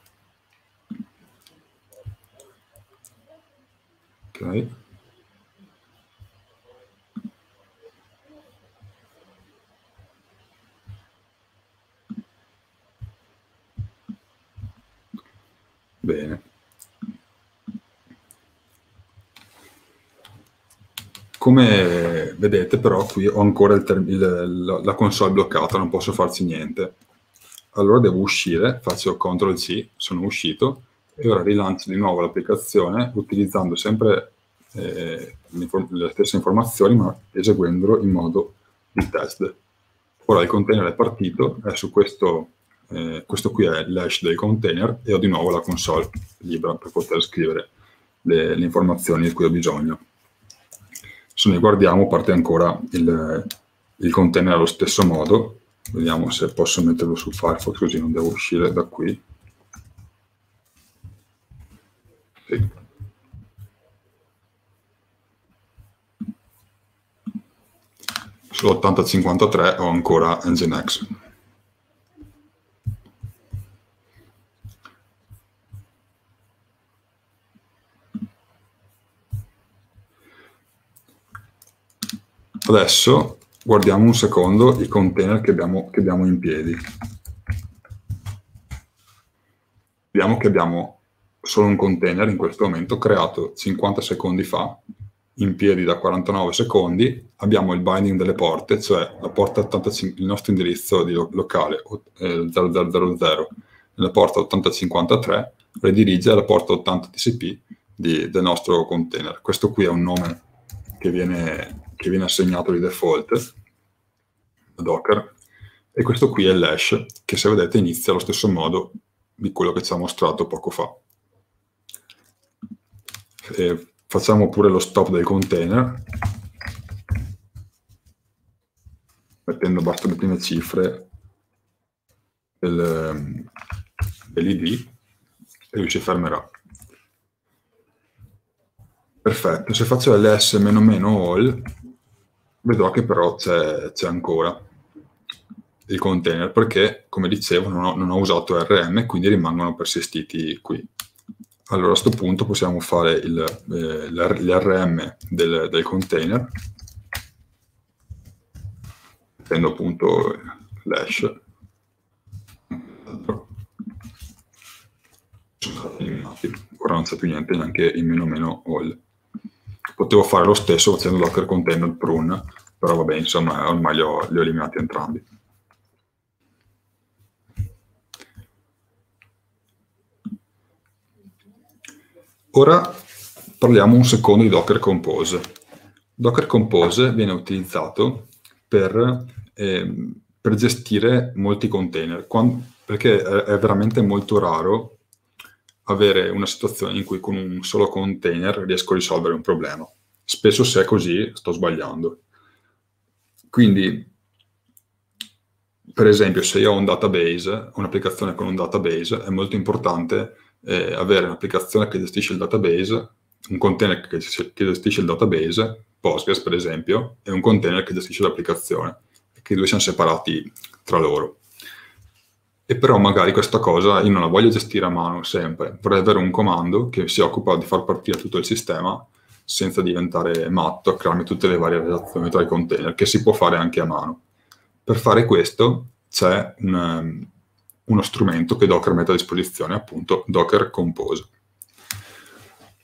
Ok. Bene. Come vedete però qui ho ancora il, il, la console bloccata, non posso farci niente allora devo uscire, faccio CTRL C, sono uscito, e ora rilancio di nuovo l'applicazione utilizzando sempre eh, le stesse informazioni ma eseguendolo in modo di test. Ora il container è partito, è su questo, eh, questo qui è l'hash del container e ho di nuovo la console libera per poter scrivere le, le informazioni di cui ho bisogno. Se noi guardiamo parte ancora il, il container allo stesso modo, Vediamo se posso metterlo su Firefox così non devo uscire da qui. Sì. Sull'8053 ho ancora Nginx. Adesso guardiamo un secondo i container che abbiamo, che abbiamo in piedi. Vediamo che abbiamo solo un container in questo momento creato 50 secondi fa, in piedi da 49 secondi, abbiamo il binding delle porte, cioè la porta 85, il nostro indirizzo di locale eh, 0000 nella porta 8053 redirige alla porta 80 TCP di, del nostro container. Questo qui è un nome che viene che viene assegnato di default da Docker, e questo qui è l'hash, che se vedete inizia allo stesso modo di quello che ci ha mostrato poco fa. E facciamo pure lo stop del container, mettendo basta le prime cifre del, dell'id e lui ci fermerà. Perfetto, se faccio ls-all vedrò che però c'è, c'è ancora il container perché, come dicevo, non ho, non ho, usato RM, quindi rimangono persistiti qui. Allora a questo punto possiamo fare il, eh, l'RM del, del container, prendo appunto l'hash. Ora non c'è più niente, neanche in meno meno all potevo fare lo stesso facendo docker container prune, però vabbè, insomma, ormai li ho, li ho eliminati entrambi. Ora parliamo un secondo di Docker Compose. Docker Compose viene utilizzato per, eh, per gestire molti container, quando, perché è, è veramente molto raro avere una situazione in cui con un solo container riesco a risolvere un problema. Spesso se è così sto sbagliando. Quindi, per esempio, se io ho un database, un'applicazione con un database, è molto importante eh, avere un'applicazione che gestisce il database, un container che gestisce il database, Postgres per esempio, e un container che gestisce l'applicazione, che i due siano separati tra loro e però magari questa cosa io non la voglio gestire a mano sempre, vorrei avere un comando che si occupa di far partire tutto il sistema senza diventare matto a crearmi tutte le varie relazioni tra i container, che si può fare anche a mano. Per fare questo c'è un, ehm, uno strumento che Docker mette a disposizione, appunto Docker Compose.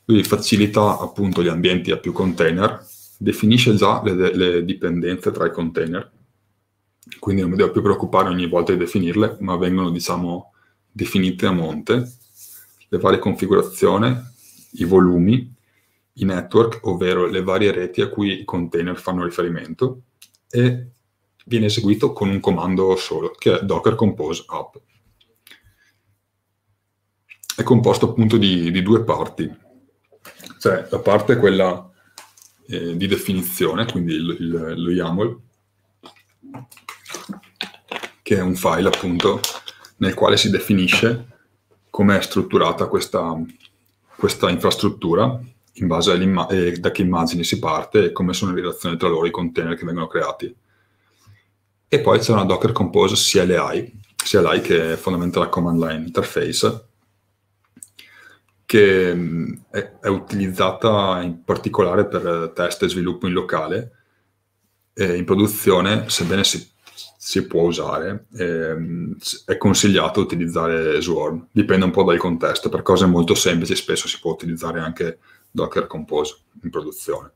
Lui facilita appunto gli ambienti a più container, definisce già le, le dipendenze tra i container, quindi non mi devo più preoccupare ogni volta di definirle, ma vengono diciamo definite a monte le varie configurazioni, i volumi, i network, ovvero le varie reti a cui i container fanno riferimento e viene eseguito con un comando solo, che è docker compose app. È composto appunto di, di due parti, cioè la parte quella eh, di definizione, quindi lo YAML, che è un file appunto nel quale si definisce come è strutturata questa, questa infrastruttura in base eh, da che immagini si parte e come sono in relazione tra loro i container che vengono creati. E poi c'è una Docker Compose CLI, CLI che è fondamentalmente la Command Line Interface, che è, è utilizzata in particolare per test e sviluppo in locale, e in produzione, sebbene si si può usare, ehm, è consigliato utilizzare Swarm, dipende un po' dal contesto, per cose molto semplici spesso si può utilizzare anche Docker Compose in produzione.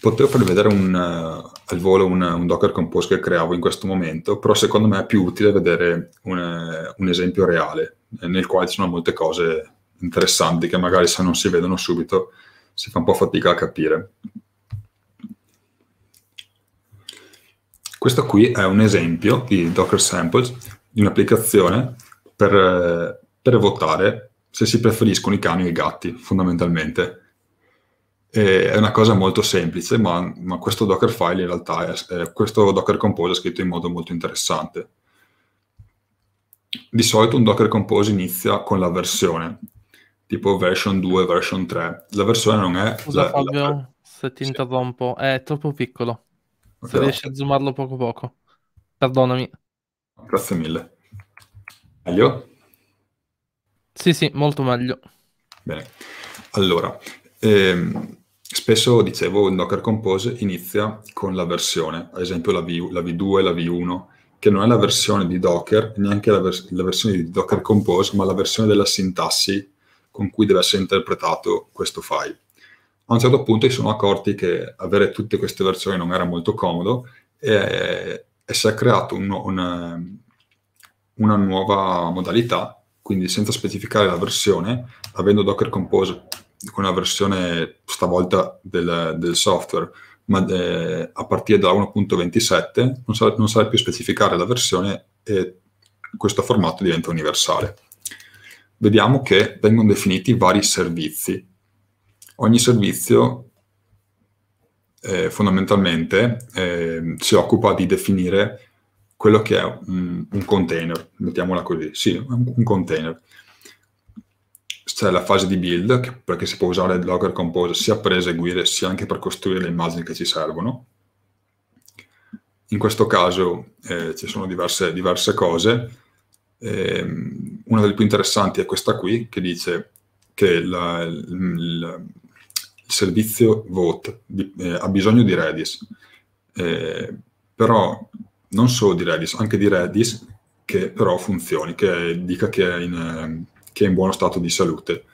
Potevo farvi vedere un, eh, al volo un, un, Docker Compose che creavo in questo momento, però secondo me è più utile vedere un, eh, un esempio reale, eh, nel quale ci sono molte cose interessanti che magari se non si vedono subito si fa un po' fatica a capire. Questo qui è un esempio di Docker Samples, di un'applicazione per, eh, per votare se si preferiscono i cani o i gatti, fondamentalmente. E è una cosa molto semplice, ma, ma questo Dockerfile in realtà è, è, questo Docker Compose è scritto in modo molto interessante. Di solito un Docker Compose inizia con la versione, tipo version 2, version 3. La versione non è... Scusa la, Fabio, la... se ti sì. interrompo, è troppo piccolo. Se però. riesci a zoomarlo poco poco. Perdonami. Grazie mille. Meglio? Sì, sì, molto meglio. Bene. Allora, ehm, spesso dicevo il Docker Compose inizia con la versione, ad esempio la, v, la V2, la V1, che non è la versione di Docker, neanche la, vers- la versione di Docker Compose, ma la versione della sintassi con cui deve essere interpretato questo file a un certo punto si sono accorti che avere tutte queste versioni non era molto comodo e, e si è creata un, un, una nuova modalità, quindi senza specificare la versione, avendo Docker Compose con la versione stavolta del, del software, ma de, eh, a partire da 1.27 non, sa, non sa più specificare la versione e questo formato diventa universale. Vediamo che vengono definiti vari servizi ogni servizio eh, fondamentalmente eh, si occupa di definire quello che è un, un container, mettiamola così, sì, un, un container. C'è la fase di build, che, perché si può usare Docker Compose sia per eseguire sia anche per costruire le immagini che ci servono. In questo caso eh, ci sono diverse, diverse cose. Ehm, una delle più interessanti è questa qui, che dice che la, il, servizio vote di, eh, ha bisogno di Redis, eh, però non solo di Redis, anche di Redis che però funzioni, che dica che è in, eh, che è in buono stato di salute.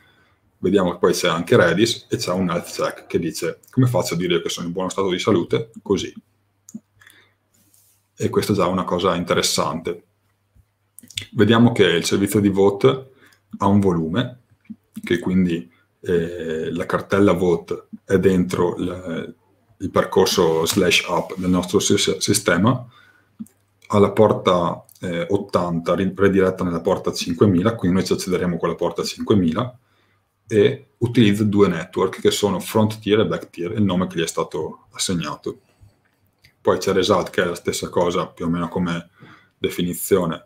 Vediamo che poi c'è anche Redis e c'è un health check che dice come faccio a dire che sono in buono stato di salute? Così. E questa è già una cosa interessante. Vediamo che il servizio di vote ha un volume, che quindi eh, la cartella vote è dentro le, il percorso slash up del nostro si- sistema, alla porta eh, 80 rediretta nella porta 5000, quindi noi ci accederemo con la porta 5000 e utilizza due network che sono front tier e back tier, il nome che gli è stato assegnato. Poi c'è result che è la stessa cosa più o meno come definizione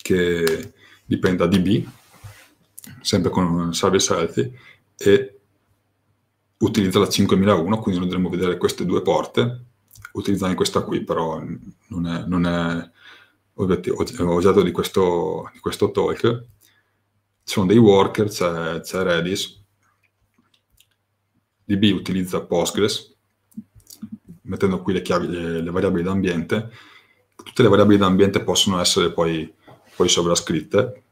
che dipende da DB, sempre con salve selfie, e utilizza la 5001, quindi andremo a vedere queste due porte, utilizzando questa qui, però non è, non è oggetto di questo, di questo talk. Ci sono dei worker, c'è, c'è Redis, DB utilizza Postgres, mettendo qui le, chiavi, le, le variabili d'ambiente, tutte le variabili d'ambiente possono essere poi, poi sovrascritte,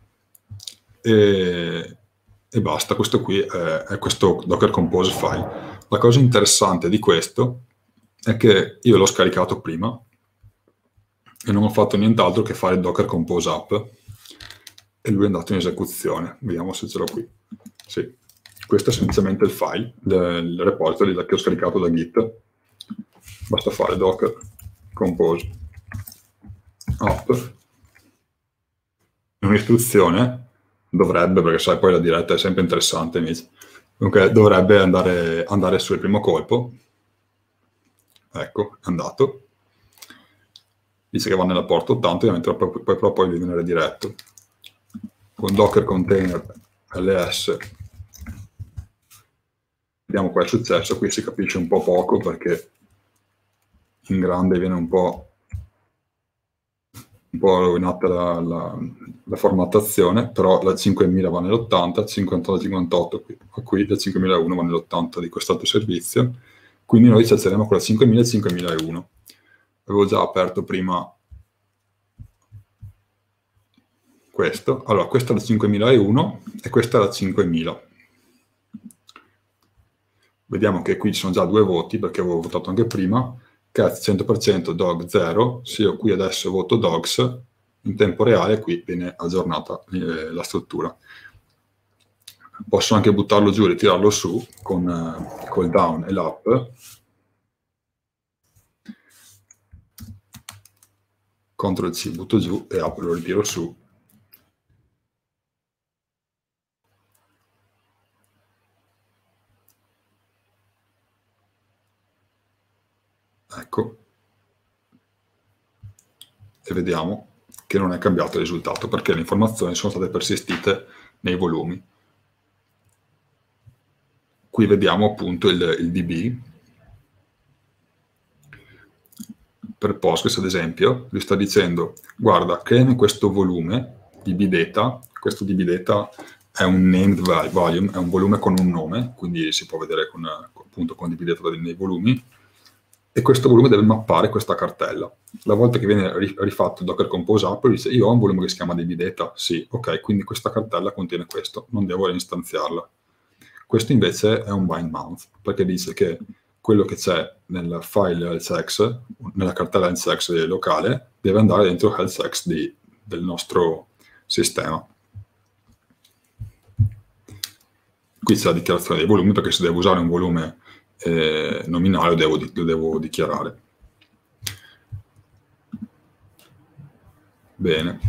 e, e basta, questo qui è, è, questo Docker Compose file. La cosa interessante di questo è che io l'ho scaricato prima e non ho fatto nient'altro che fare Docker Compose app e lui è andato in esecuzione. Vediamo se ce l'ho qui. Sì, questo è semplicemente il file del repository che ho scaricato da Git. Basta fare docker compose app un'istruzione dovrebbe, perché sai poi la diretta è sempre interessante, amici. Dunque dovrebbe andare, andare su primo colpo. Ecco, è andato. Dice che va nella porta 80, ovviamente poi, poi, però poi viene diretto. Con docker container ls. Vediamo qual è successo, qui si capisce un po' poco perché in grande viene un po' un po' rovinata la, la, la formattazione, però la 5000 va nell'80, 5058 qui, qui, la 5001 va nell'80 di quest'altro servizio, quindi noi ci alzeremo con la 5000 e 5001. Avevo già aperto prima questo, allora questa è la 5001 e questa è la 5000. Vediamo che qui ci sono già due voti perché avevo votato anche prima, cazzo 100% dog 0, se io qui adesso voto dogs, in tempo reale qui viene aggiornata eh, la struttura. Posso anche buttarlo giù e ritirarlo su con, eh, col down e l'up, CTRL C butto giù e apro, lo ritiro su ecco, e vediamo che non è cambiato il risultato perché le informazioni sono state persistite nei volumi. Qui vediamo appunto il, il DB. Per Postgres, ad esempio, lui sta dicendo, guarda, creami questo volume, DB data, questo DB data è un named volume, è un volume con un nome, quindi si può vedere con, appunto con DB data nei volumi, e questo volume deve mappare questa cartella. La volta che viene rifatto Docker Compose App, dice io ho un volume che si chiama dbdata, sì, ok, quindi questa cartella contiene questo, non devo reinstanziarla. Questo invece è un bind mount, perché dice che quello che c'è nel file LCX, nella cartella LCX locale, deve andare dentro LCX di, del nostro sistema. Qui c'è la dichiarazione dei volumi, perché se devo usare un volume eh, nominale, lo devo, lo devo dichiarare. Bene.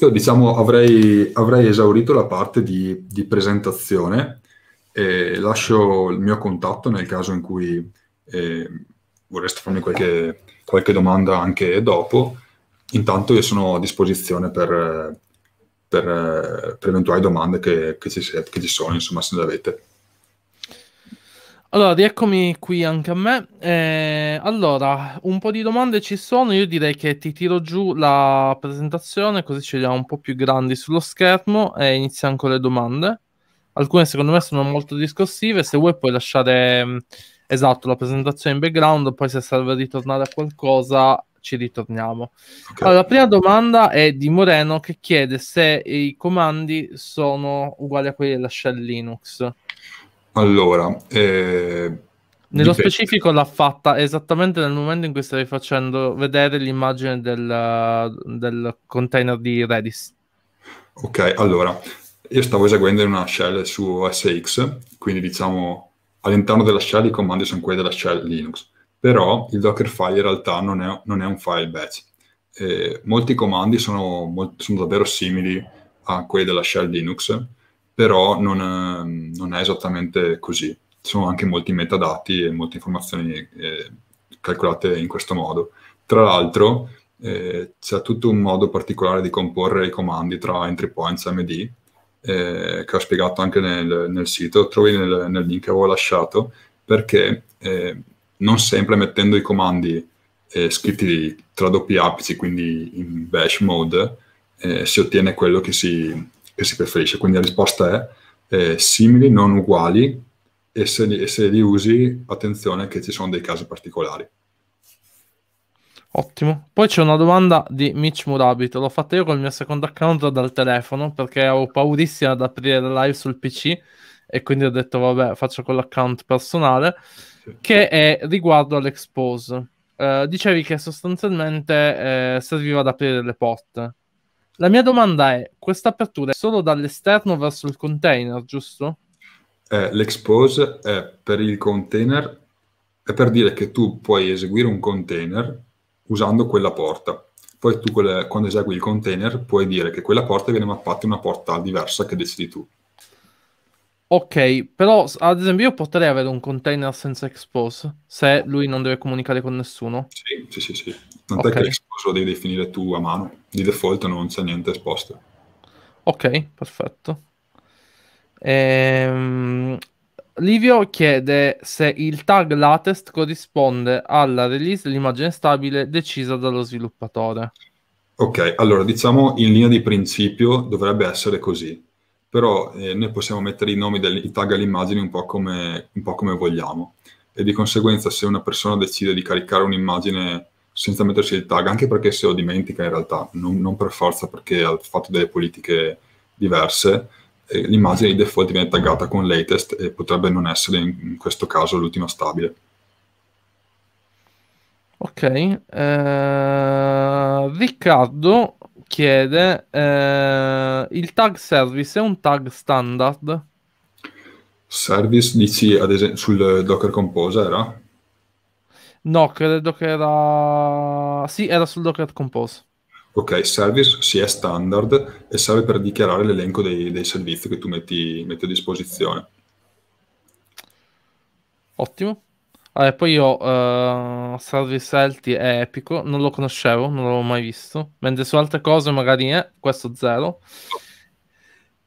Io diciamo avrei, avrei esaurito la parte di, di presentazione e lascio il mio contatto nel caso in cui eh, vorreste farmi qualche, qualche domanda anche dopo. Intanto io sono a disposizione per, per, eh, per eventuali domande che, che, ci, che, ci, sono, insomma, se ne avete. Allora, rieccomi qui anche a me. Eh, allora, un po' di domande ci sono. Io direi che ti tiro giù la presentazione, così ce le diamo un po' più grandi sullo schermo e iniziamo con le domande. Alcune secondo me sono molto discorsive. Se vuoi, puoi lasciare mm, esatto la presentazione in background. Poi, se serve ritornare a qualcosa, ci ritorniamo. Okay. Allora, la prima domanda è di Moreno che chiede se i comandi sono uguali a quelli della shell Linux. Allora, eh, nello dipende. specifico l'ha fatta esattamente nel momento in cui stavi facendo vedere l'immagine del, del, container di Redis. Ok, allora, io stavo eseguendo una shell su SX, quindi diciamo all'interno della shell i comandi sono quelli della shell Linux però il Dockerfile in realtà non è, non è un file batch. Eh, molti comandi sono, molt- sono, davvero simili a quelli della shell Linux, però non, non, è esattamente così. Ci sono anche molti metadati e molte informazioni eh, calcolate in questo modo. Tra l'altro eh, c'è tutto un modo particolare di comporre i comandi tra entry points e MD, eh, che ho spiegato anche nel, nel sito, trovi nel, nel, link che avevo lasciato, perché eh, non sempre mettendo i comandi eh, scritti tra doppi apici, quindi in bash mode, eh, si ottiene quello che si, che si, preferisce. Quindi la risposta è eh, simili, non uguali, e se, li, e se li usi, attenzione che ci sono dei casi particolari. Ottimo. Poi c'è una domanda di Mitch Murabit. L'ho fatta io col mio secondo account dal telefono perché avevo paurissima ad aprire live sul PC e quindi ho detto vabbè faccio con l'account personale che è riguardo all'expose. Uh, dicevi che sostanzialmente eh, serviva ad aprire le porte. La mia domanda è, questa apertura è solo dall'esterno verso il container, giusto? Eh, l'expose è per il container, è per dire che tu puoi eseguire un container usando quella porta. Poi tu quando esegui il container puoi dire che quella porta viene mappata in una porta diversa che decidi tu. Ok, però ad esempio io potrei avere un container senza expose se lui non deve comunicare con nessuno. Sì, sì, sì, sì. Tant'è okay. che l'expose lo devi definire tu a mano. Di default non c'è niente esposto. Ok, perfetto. Ehm... Livio chiede se il tag latest corrisponde alla release dell'immagine stabile decisa dallo sviluppatore. Ok, allora diciamo in linea di principio dovrebbe essere così però eh, noi possiamo mettere i nomi, dei tag all'immagine un po, come, un po' come vogliamo e di conseguenza se una persona decide di caricare un'immagine senza metterci il tag, anche perché se lo dimentica in realtà, non, non per forza perché ha fatto delle politiche diverse, eh, l'immagine di default viene taggata con latest e potrebbe non essere in, in questo caso l'ultima stabile. Ok, eh, Riccardo chiede eh, il tag service è un tag standard? Service dici ad esempio sul Docker Compose era? No, credo che era... Sì, era sul Docker Compose. Ok, service si sì, è standard e serve per dichiarare l'elenco dei, dei servizi che tu metti, metti a disposizione. Ottimo. Vabbè, poi io uh, eh, Salvi Selti è epico, non lo conoscevo, non l'avevo mai visto, mentre su altre cose magari è, questo zero.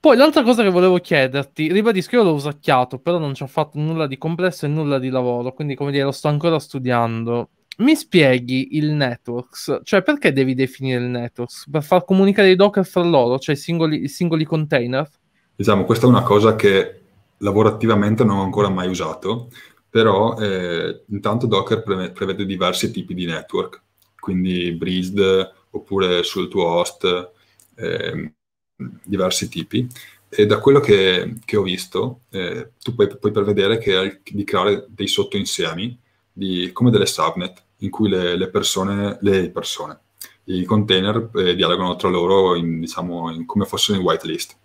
Poi l'altra cosa che volevo chiederti, ribadisco, io l'ho usacchiato, però non ci ho fatto nulla di complesso e nulla di lavoro, quindi come dire, lo sto ancora studiando. Mi spieghi il networks? Cioè, perché devi definire il networks? Per far comunicare i docker fra loro, cioè i singoli, i singoli container? Diciamo, questa è una cosa che lavorativamente non ho ancora mai usato, però eh, intanto Docker pre- prevede diversi tipi di network, quindi Breezed oppure sul tuo host, eh, diversi tipi. E da quello che, che ho visto, eh, tu puoi, puoi prevedere che, di creare dei sottoinsiemi, di, come delle subnet, in cui le, le, persone, le persone, i container eh, dialogano tra loro in, diciamo, in, come fossero in whitelist.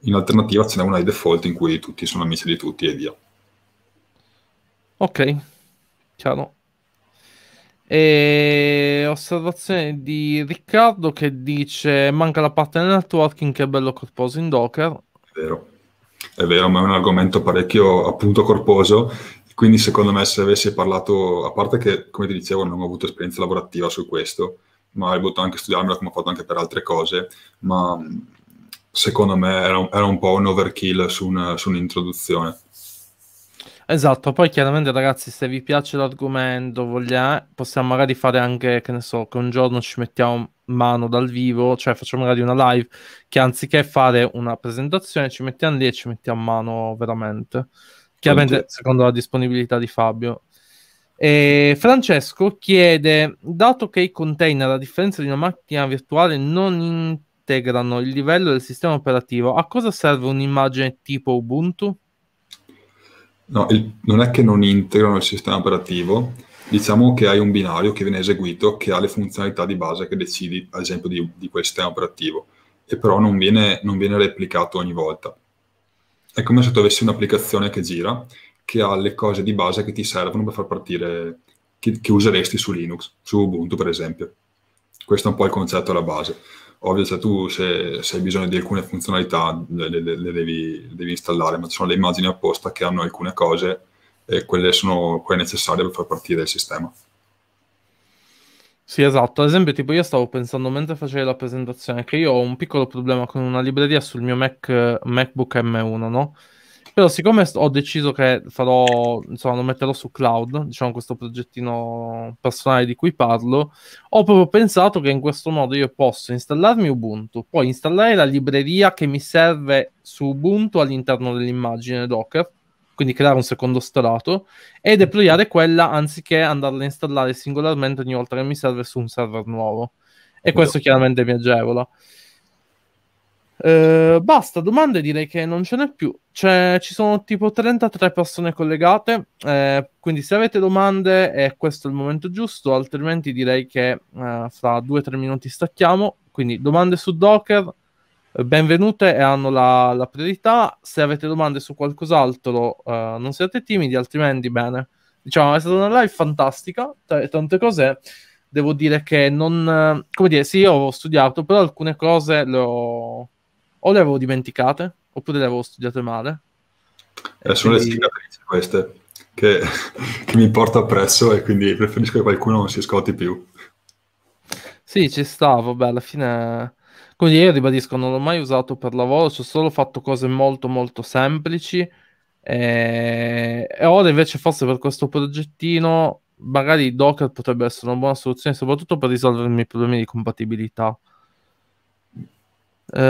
In alternativa ce n'è una di default in cui tutti sono amici di tutti e via. Ok, chiaro. E osservazione di Riccardo che dice manca la parte del networking che è bello corposo in Docker. È vero, è vero, ma è un argomento parecchio appunto corposo quindi secondo me se avessi parlato, a parte che come ti dicevo non ho avuto esperienza lavorativa su questo, ma avrei potuto anche studiarmelo come ho fatto anche per altre cose, ma secondo me era un, era un po' un overkill su, una, su un'introduzione. Esatto, poi chiaramente ragazzi se vi piace l'argomento, voglia, possiamo magari fare anche, che ne so, che un giorno ci mettiamo mano dal vivo, cioè facciamo magari una live che anziché fare una presentazione ci mettiamo lì e ci mettiamo mano veramente. Chiaramente Conto. secondo la disponibilità di Fabio. E Francesco chiede, dato che i container, a differenza di una macchina virtuale, non integrano il livello del sistema operativo, a cosa serve un'immagine tipo Ubuntu? No, il, non è che non integrano il sistema operativo, diciamo che hai un binario che viene eseguito che ha le funzionalità di base che decidi, ad esempio, di, di quel sistema operativo, e però non viene, non viene replicato ogni volta. È come se tu avessi un'applicazione che gira, che ha le cose di base che ti servono per far partire, che, che useresti su Linux, su Ubuntu per esempio. Questo è un po' il concetto alla base ovvio, se tu se, se, hai bisogno di alcune funzionalità le, le, le, devi, le, devi, installare, ma ci sono le immagini apposta che hanno alcune cose e quelle sono quelle necessarie per far partire il sistema. Sì, esatto. Ad esempio, tipo, io stavo pensando mentre facevi la presentazione che io ho un piccolo problema con una libreria sul mio Mac, eh, MacBook M1, no? Però siccome ho deciso che farò, insomma, lo metterò su cloud, diciamo questo progettino personale di cui parlo, ho proprio pensato che in questo modo io posso installarmi Ubuntu, poi installare la libreria che mi serve su Ubuntu all'interno dell'immagine Docker, quindi creare un secondo strato e deployare quella anziché andarla a installare singolarmente ogni volta che mi serve su un server nuovo. E questo chiaramente mi agevola. Eh, basta, domande direi che non ce n'è più. C'è, cioè, ci sono tipo 33 persone collegate, eh, quindi se avete domande eh, è questo il momento giusto, altrimenti direi che eh, fra 2-3 minuti stacchiamo. Quindi domande su Docker, eh, benvenute e hanno la, la priorità. Se avete domande su qualcos'altro non siate timidi, altrimenti bene. Diciamo, è stata una live fantastica, t- tante cose devo dire che non come dire, sì, io ho studiato, però alcune cose le ho, o le avevo dimenticate oppure le avevo studiate male. Eh, sono quindi... le cicatrici queste che, che mi porta appresso e quindi preferisco che qualcuno non si scotti più. Sì, ci stavo, vabbè, alla fine... Quindi io ribadisco, non l'ho mai usato per lavoro, ci ho solo fatto cose molto molto semplici e... e, ora invece forse per questo progettino magari Docker potrebbe essere una buona soluzione, soprattutto per risolvermi i problemi di compatibilità. Uh,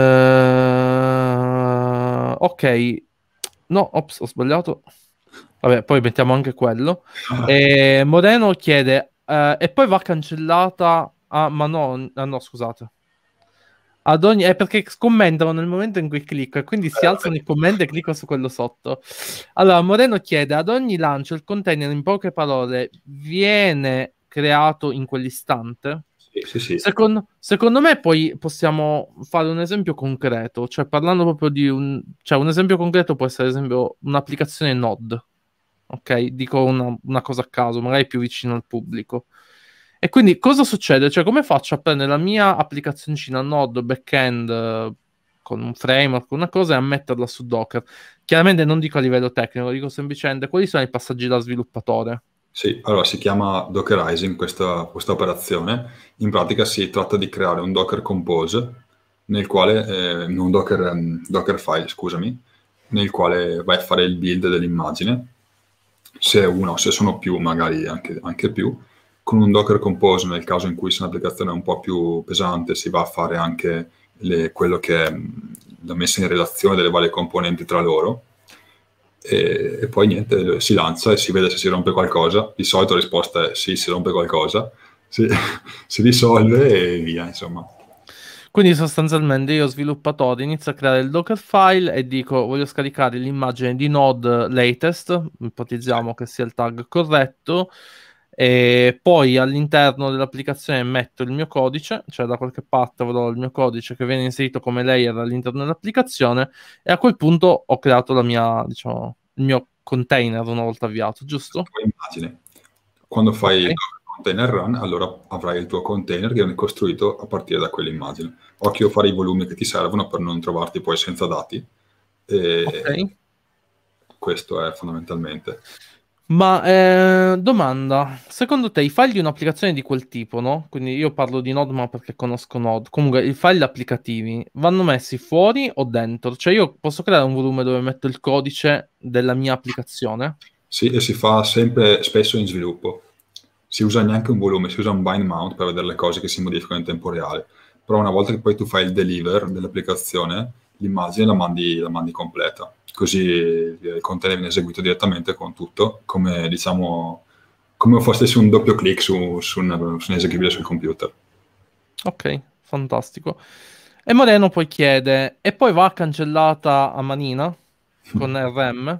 ok, no, ops, ho sbagliato. Vabbè, poi mettiamo anche quello. E eh, Moreno chiede, uh, e poi va cancellata... Ah, ma no, ah, no scusate. Ad ogni... È perché commentano nel momento in cui clicco e quindi si alzano i commenti e clicco su quello sotto. Allora, Moreno chiede, ad ogni lancio il container, in poche parole, viene creato in quell'istante? Sì, sì. Secondo, secondo, me poi possiamo fare un esempio concreto, cioè parlando proprio di un, cioè un esempio concreto può essere ad esempio un'applicazione Node, ok? Dico una, una cosa a caso, magari più vicino al pubblico. E quindi cosa succede? Cioè come faccio a prendere la mia applicazioncina Node backend eh, con un framework, una cosa e a metterla su Docker? Chiaramente non dico a livello tecnico, dico semplicemente quali sono i passaggi da sviluppatore sì, allora si chiama Dockerizing questa, questa operazione. In pratica si tratta di creare un Docker Compose, nel quale, eh, un Docker, um, ehm, Dockerfile, scusami, nel quale vai a fare il build dell'immagine, se è una o se sono più, magari anche, anche più, con un Docker Compose, nel caso in cui sia un'applicazione un po' più pesante, si va a fare anche le, quello che è la messa in relazione delle varie componenti tra loro, e, e poi niente, si lancia e si vede se si rompe qualcosa. Di solito la risposta è sì, si rompe qualcosa, si, si risolve e via, insomma. Quindi sostanzialmente io sviluppatore inizio a creare il Dockerfile e dico voglio scaricare l'immagine di node latest, ipotizziamo che sia il tag corretto, e poi all'interno dell'applicazione metto il mio codice, cioè da qualche parte avrò il mio codice che viene inserito come layer all'interno dell'applicazione e a quel punto ho creato la mia, diciamo, il mio container una volta avviato, giusto? Immagine. Quando fai okay. il container run, allora avrai il tuo container che viene costruito a partire da quell'immagine. Occhio a fare i volumi che ti servono per non trovarti poi senza dati. E... Ok. Questo è fondamentalmente. Ma eh, domanda, secondo te i file di un'applicazione di quel tipo, no? Quindi io parlo di Node ma perché conosco Node. Comunque i file applicativi vanno messi fuori o dentro? Cioè io posso creare un volume dove metto il codice della mia applicazione? Sì, e si fa sempre spesso in sviluppo. Si usa neanche un volume, si usa un bind mount per vedere le cose che si modificano in tempo reale. Però una volta che poi tu fai il deliver dell'applicazione, l'immagine la mandi, la mandi completa così il eh, container viene eseguito direttamente con tutto, come diciamo come fosse un doppio clic su, su, su un eseguibile sul computer. Ok, fantastico. E Moreno poi chiede, e poi va cancellata a manina con RM?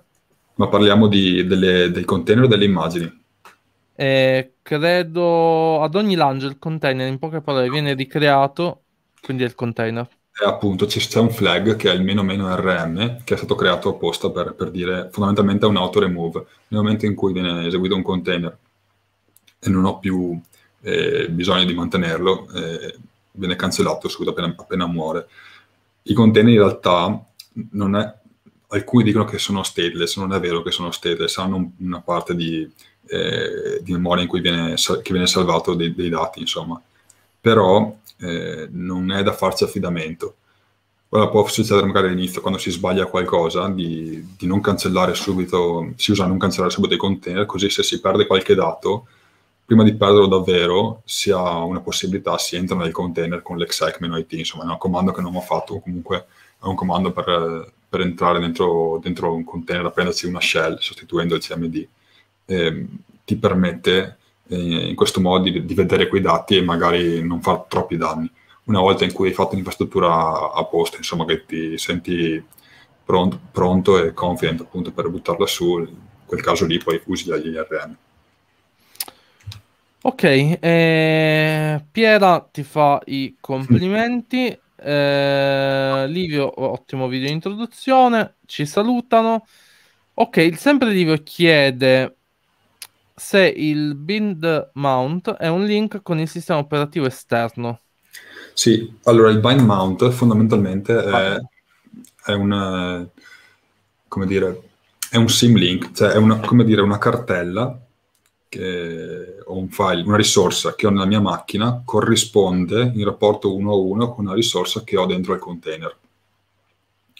Ma parliamo di, delle, dei container o delle immagini? E credo ad ogni lancio il container, in poche parole, viene ricreato, quindi è il container appunto c'è un flag che è il meno meno RM che è stato creato apposta per, per dire fondamentalmente è un auto remove nel momento in cui viene eseguito un container e non ho più eh, bisogno di mantenerlo eh, viene cancellato subito appena, appena, muore i container in realtà non è alcuni dicono che sono stateless non è vero che sono stateless hanno una parte di, eh, di memoria in cui viene, che viene salvato dei, dei dati insomma però eh, non è da farci affidamento. Ora può succedere magari all'inizio, quando si sbaglia qualcosa, di, di, non cancellare subito, si usa non cancellare subito i container, così se si perde qualche dato, prima di perderlo davvero, si ha una possibilità, si entra nel container con l'exec-it, insomma è un comando che non ho fatto, comunque è un comando per, per entrare dentro, dentro, un container, prendersi una shell sostituendo il CMD. E, ehm, ti permette eh, in questo modo di, di, vedere quei dati e magari non far troppi danni. Una volta in cui hai fatto un'infrastruttura apposta, insomma, che ti senti pronto, pronto e confident appunto per buttarla su, in quel caso lì poi usi gli IRM. Ok, eh, Piera ti fa i complimenti. Mm. Eh, Livio, ottimo video di introduzione. Ci salutano. Ok, sempre Livio chiede se il bind mount è un link con il sistema operativo esterno. Sì, allora il bind mount fondamentalmente è, ah. è un come dire è un sim link, cioè è una, come dire, una cartella che, o un file, una risorsa che ho nella mia macchina corrisponde in rapporto uno a uno con una risorsa che ho dentro il container.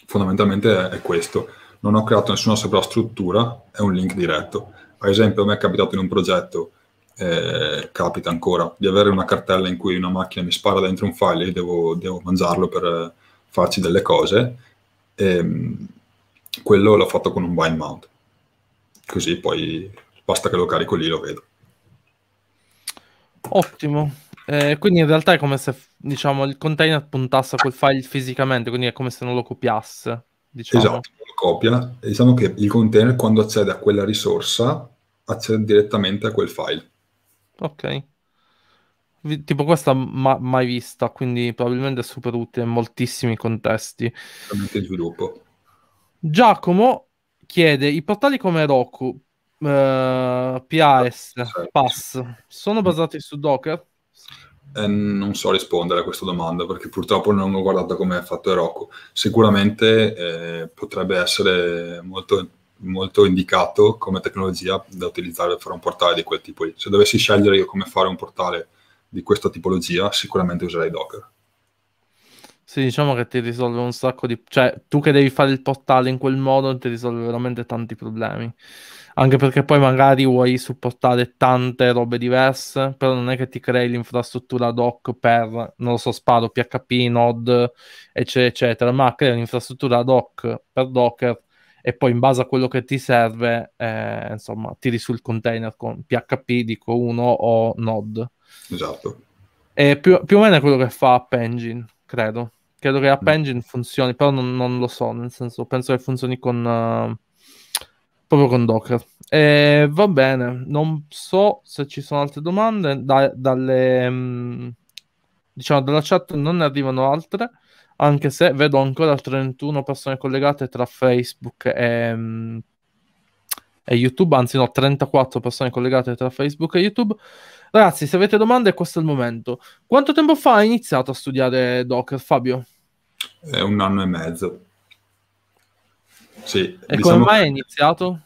Fondamentalmente è, è questo. Non ho creato nessuna sovrastruttura, è un link diretto ad esempio, a me è capitato in un progetto, eh, capita ancora, di avere una cartella in cui una macchina mi spara dentro un file e devo, devo mangiarlo per eh, farci delle cose. E, ehm, quello l'ho fatto con un bind mount. Così poi basta che lo carico lì lo vedo. Ottimo. Eh, quindi in realtà è come se diciamo, il container puntasse a quel file fisicamente, quindi è come se non lo copiasse. Diciamo. Esatto copia, diciamo che il container quando accede a quella risorsa accede direttamente a quel file. Ok. Tipo questa ma- mai vista, quindi probabilmente è super utile in moltissimi contesti. Ovviamente sviluppo. Giacomo chiede, i portali come Roku, eh, PAS, PAS, sono basati su Docker? Eh, non so rispondere a questa domanda perché purtroppo non ho guardato come è fatto Eroku. Sicuramente eh, potrebbe essere molto, molto, indicato come tecnologia da utilizzare per fare un portale di quel tipo lì. Se dovessi scegliere io come fare un portale di questa tipologia, sicuramente userei Docker. Sì, diciamo che ti risolve un sacco di... cioè tu che devi fare il portale in quel modo ti risolve veramente tanti problemi anche perché poi magari vuoi supportare tante robe diverse, però non è che ti crei l'infrastruttura ad hoc per, non lo so, sparo, PHP, Node, eccetera, eccetera, ma crei un'infrastruttura ad hoc per Docker e poi in base a quello che ti serve, eh, insomma, tiri sul container con PHP, dico uno, o Node. Esatto. E più, più o meno è quello che fa App Engine, credo. Credo che App mm. Engine funzioni, però non, non lo so, nel senso, penso che funzioni con... Uh, proprio con Docker. Eh, va bene, non so se ci sono altre domande. Da, dalle, mm, diciamo, dalla chat non ne arrivano altre, anche se vedo ancora 31 persone collegate tra Facebook e, mm, e YouTube, anzi no, 34 persone collegate tra Facebook e YouTube. Ragazzi, se avete domande, questo è il momento. Quanto tempo fa hai iniziato a studiare Docker, Fabio? È eh, un anno e mezzo. Sì, e diciamo come mai hai iniziato?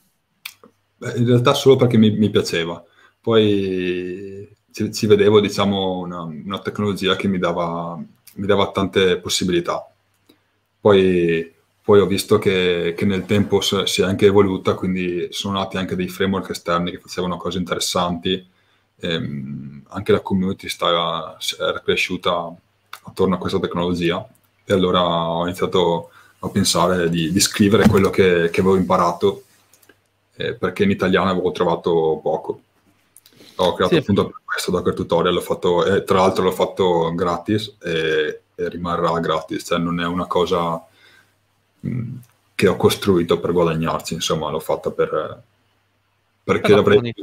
In realtà solo perché mi, mi piaceva. Poi ci, ci vedevo, diciamo, una, una, tecnologia che mi dava, mi dava tante possibilità. Poi, poi ho visto che, che, nel tempo si è anche evoluta, quindi sono nati anche dei framework esterni che facevano cose interessanti. Ehm, anche la community sta, è cresciuta attorno a questa tecnologia e allora ho iniziato a pensare di, di scrivere quello che, che avevo imparato, eh, perché in italiano avevo trovato poco. Ho creato sì. appunto questo Docker Tutorial, l'ho fatto, eh, tra l'altro l'ho fatto gratis e, e, rimarrà gratis, cioè non è una cosa mh, mm, che ho costruito per guadagnarci, insomma l'ho fatta per, eh, perché per l'avrei...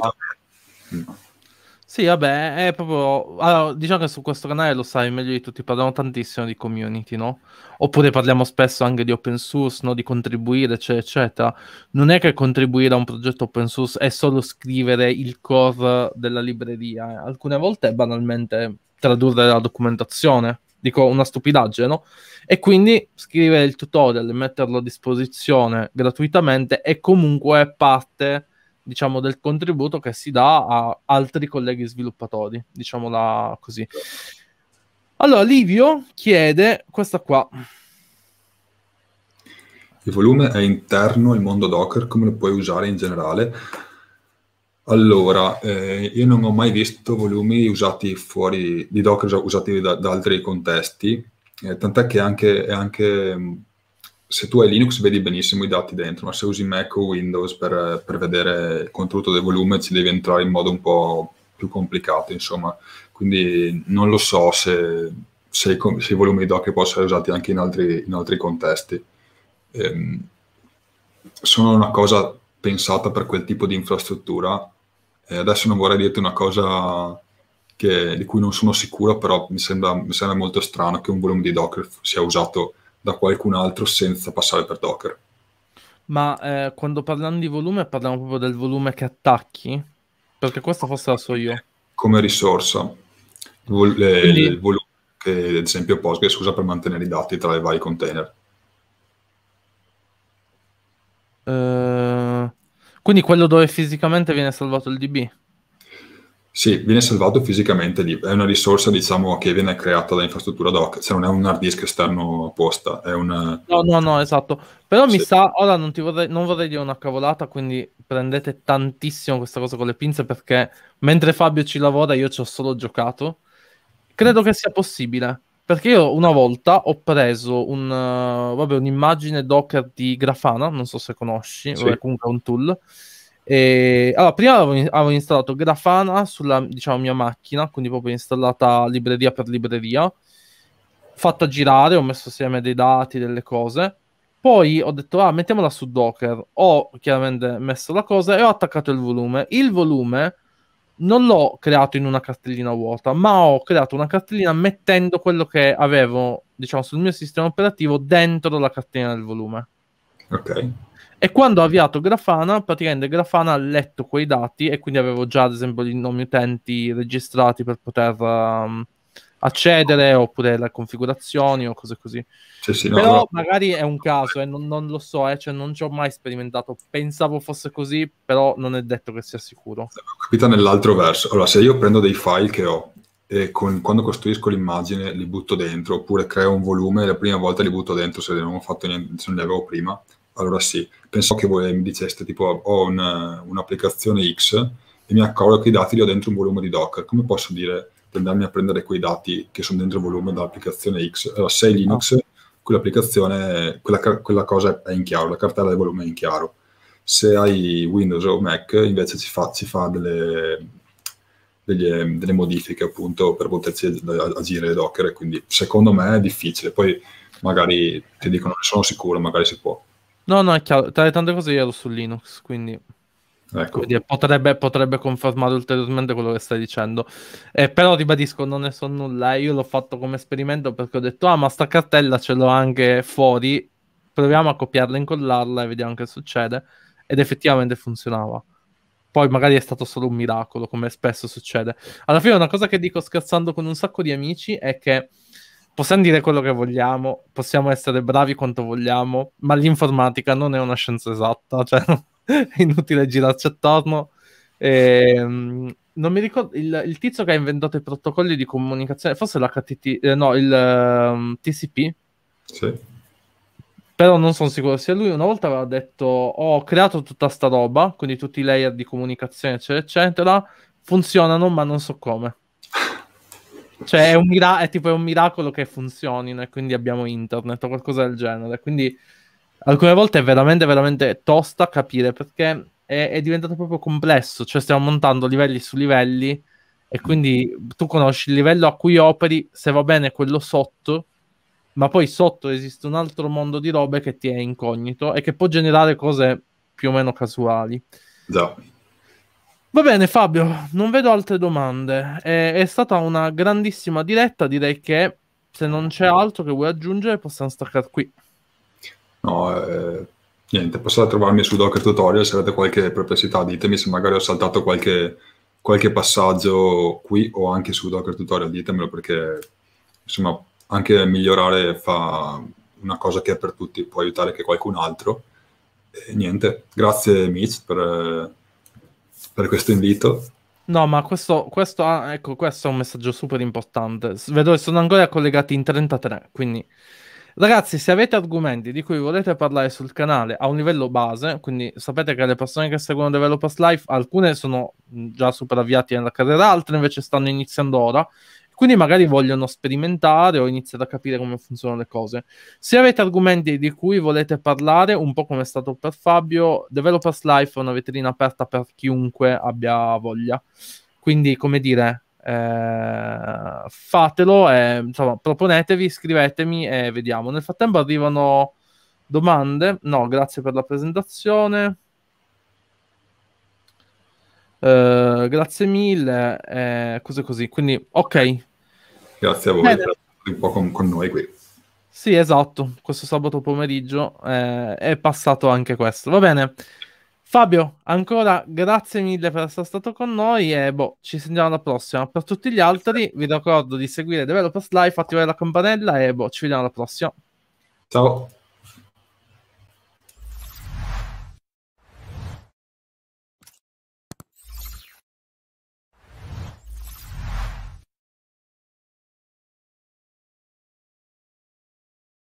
Sì, vabbè, è proprio... Allora, diciamo che su questo canale lo sai meglio di tutti, parliamo tantissimo di community, no? Oppure parliamo spesso anche di open source, no? Di contribuire, eccetera, cioè, eccetera. Non è che contribuire a un progetto open source è solo scrivere il core della libreria. Alcune volte è banalmente tradurre la documentazione. Dico una stupidaggine, no? E quindi scrivere il tutorial e metterlo a disposizione gratuitamente è comunque parte diciamo, del contributo che si dà a altri colleghi sviluppatori, diciamola così. Allora, Livio chiede questa qua. Il volume è interno al mondo Docker, come lo puoi usare in generale? Allora, eh, io non ho mai visto volumi usati fuori di Docker, usati da, da altri contesti, eh, tant'è che anche, è anche se tu hai Linux vedi benissimo i dati dentro, ma se usi Mac o Windows per, per vedere il contenuto del volume ci devi entrare in modo un po' più complicato, insomma. Quindi non lo so se, se, se i volumi di Docker possono essere usati anche in altri, in altri contesti. Ehm, sono una cosa pensata per quel tipo di infrastruttura. E adesso non vorrei dirti una cosa che, di cui non sono sicuro, però mi sembra, mi sembra molto strano che un volume di Docker sia usato da qualcun altro senza passare per Docker. Ma eh, quando parliamo di volume parliamo proprio del volume che attacchi? Perché questa forse la so io. Come risorsa. Il, vol- Quindi... il volume che ad esempio Postgres usa per mantenere i dati tra i vari container. Uh, quindi quello dove fisicamente viene salvato il DB? Sì, viene salvato fisicamente lì, è una risorsa diciamo, che viene creata da infrastruttura doc, cioè non è un hard disk esterno apposta, è un... No, no, no, esatto, però sì. mi sa, ora non, vorrei, non vorrei dire una cavolata, quindi prendete tantissimo questa cosa con le pinze perché mentre Fabio ci lavora io ci ho solo giocato, credo che sia possibile, perché io una volta ho preso un, uh, vabbè, un'immagine docker di Grafana, non so se conosci, sì. o comunque un tool, e, allora, prima avevo, avevo, installato Grafana sulla diciamo, mia macchina, quindi proprio installata libreria per libreria, fatta girare, ho messo assieme dei dati, delle cose. Poi ho detto, ah, mettiamola su Docker. Ho chiaramente messo la cosa e ho attaccato il volume. Il volume non l'ho creato in una cartellina vuota, ma ho creato una cartellina mettendo quello che avevo, diciamo, sul mio sistema operativo dentro la cartellina del volume. Ok. E quando ha avviato Grafana, praticamente Grafana ha letto quei dati e quindi avevo già, ad esempio, i nomi utenti registrati per poter um, accedere oppure le configurazioni o cose così. Sì, sì, Però no, magari è un caso, eh, non, non, lo so, eh, cioè non ci ho mai sperimentato. Pensavo fosse così, però non è detto che sia sicuro. capita nell'altro verso. Allora, se io prendo dei file che ho e con, quando costruisco l'immagine li butto dentro, oppure creo un volume, e la prima volta li butto dentro se non ho fatto niente, se non li avevo prima, allora sì, pensavo che voi mi diceste tipo ho una, un'applicazione X e mi accorgo che i dati li ho dentro un volume di Docker, come posso dire di andarmi a prendere quei dati che sono dentro il volume dell'applicazione X? Allora se è Linux, ah. quell'applicazione, quella, quella cosa è in chiaro, la cartella del volume è in chiaro. Se hai Windows o Mac invece ci fa, ci fa delle, delle, delle, modifiche appunto per poterci agire Docker, quindi secondo me è difficile, poi magari ti dicono ne sono sicuro, magari si può. No, no, è chiaro. Tra le tante cose io ero su Linux, quindi... Ecco. Quindi potrebbe, potrebbe, confermare ulteriormente quello che stai dicendo. Eh, però ribadisco, non ne so nulla. Eh, io l'ho fatto come esperimento perché ho detto, ah, ma sta cartella ce l'ho anche fuori. Proviamo a copiarla, e incollarla e vediamo che succede. Ed effettivamente funzionava. Poi magari è stato solo un miracolo, come spesso succede. Alla fine una cosa che dico scherzando con un sacco di amici è che possiamo dire quello che vogliamo, possiamo essere bravi quanto vogliamo, ma l'informatica non è una scienza esatta, cioè è inutile girarci attorno. E, ehm, non mi ricordo il, il, tizio che ha inventato i protocolli di comunicazione, forse l'HTTP, eh, no, il um, ehm, TCP. Sì. Però non sono sicuro sia lui. Una volta aveva detto: oh, Ho creato tutta sta roba, quindi tutti i layer di comunicazione, eccetera, eccetera. Funzionano, ma non so come. Cioè è, un mira- è tipo è un miracolo che funzionino e quindi abbiamo internet o qualcosa del genere. Quindi alcune volte è veramente, veramente tosta capire perché è, è diventato proprio complesso. Cioè stiamo montando livelli su livelli e quindi tu conosci il livello a cui operi, se va bene quello sotto, ma poi sotto esiste un altro mondo di robe che ti è incognito e che può generare cose più o meno casuali. No. Esatto. Va bene Fabio, non vedo altre domande. È, è stata una grandissima diretta, direi che se non c'è altro che vuoi aggiungere possiamo staccare qui. No, eh, niente, passate trovarmi su Docker Tutorial se avete qualche perplessità, ditemi se magari ho saltato qualche, qualche passaggio qui o anche su Docker Tutorial, ditemelo perché insomma anche migliorare fa una cosa che è per tutti, può aiutare anche qualcun altro. E niente, grazie Mitch per per questo invito. No, ma questo, questo, ah, ecco, questo è un messaggio super importante. Vedo che sono ancora collegati in 33, quindi... Ragazzi, se avete argomenti di cui volete parlare sul canale a un livello base, quindi sapete che le persone che seguono Developers Life, alcune sono già super avviate nella carriera, altre invece stanno iniziando ora, quindi magari vogliono sperimentare o iniziare a capire come funzionano le cose. Se avete argomenti di cui volete parlare, un po' come è stato per Fabio, Developers Life è una vetrina aperta per chiunque abbia voglia. Quindi, come dire, eh, fatelo, eh, insomma, proponetevi, scrivetemi e vediamo. Nel frattempo arrivano domande. No, grazie per la presentazione. Eh, grazie mille, eh, cose così. Quindi, ok. Grazie a voi Bene. per un po' con, con, noi qui. Sì, esatto. Questo sabato pomeriggio eh, è passato anche questo. Va bene. Fabio, ancora grazie mille per essere stato con noi e boh, ci sentiamo alla prossima. Per tutti gli altri vi ricordo di seguire Developers Live, attivare la campanella e boh, ci vediamo alla prossima. Ciao.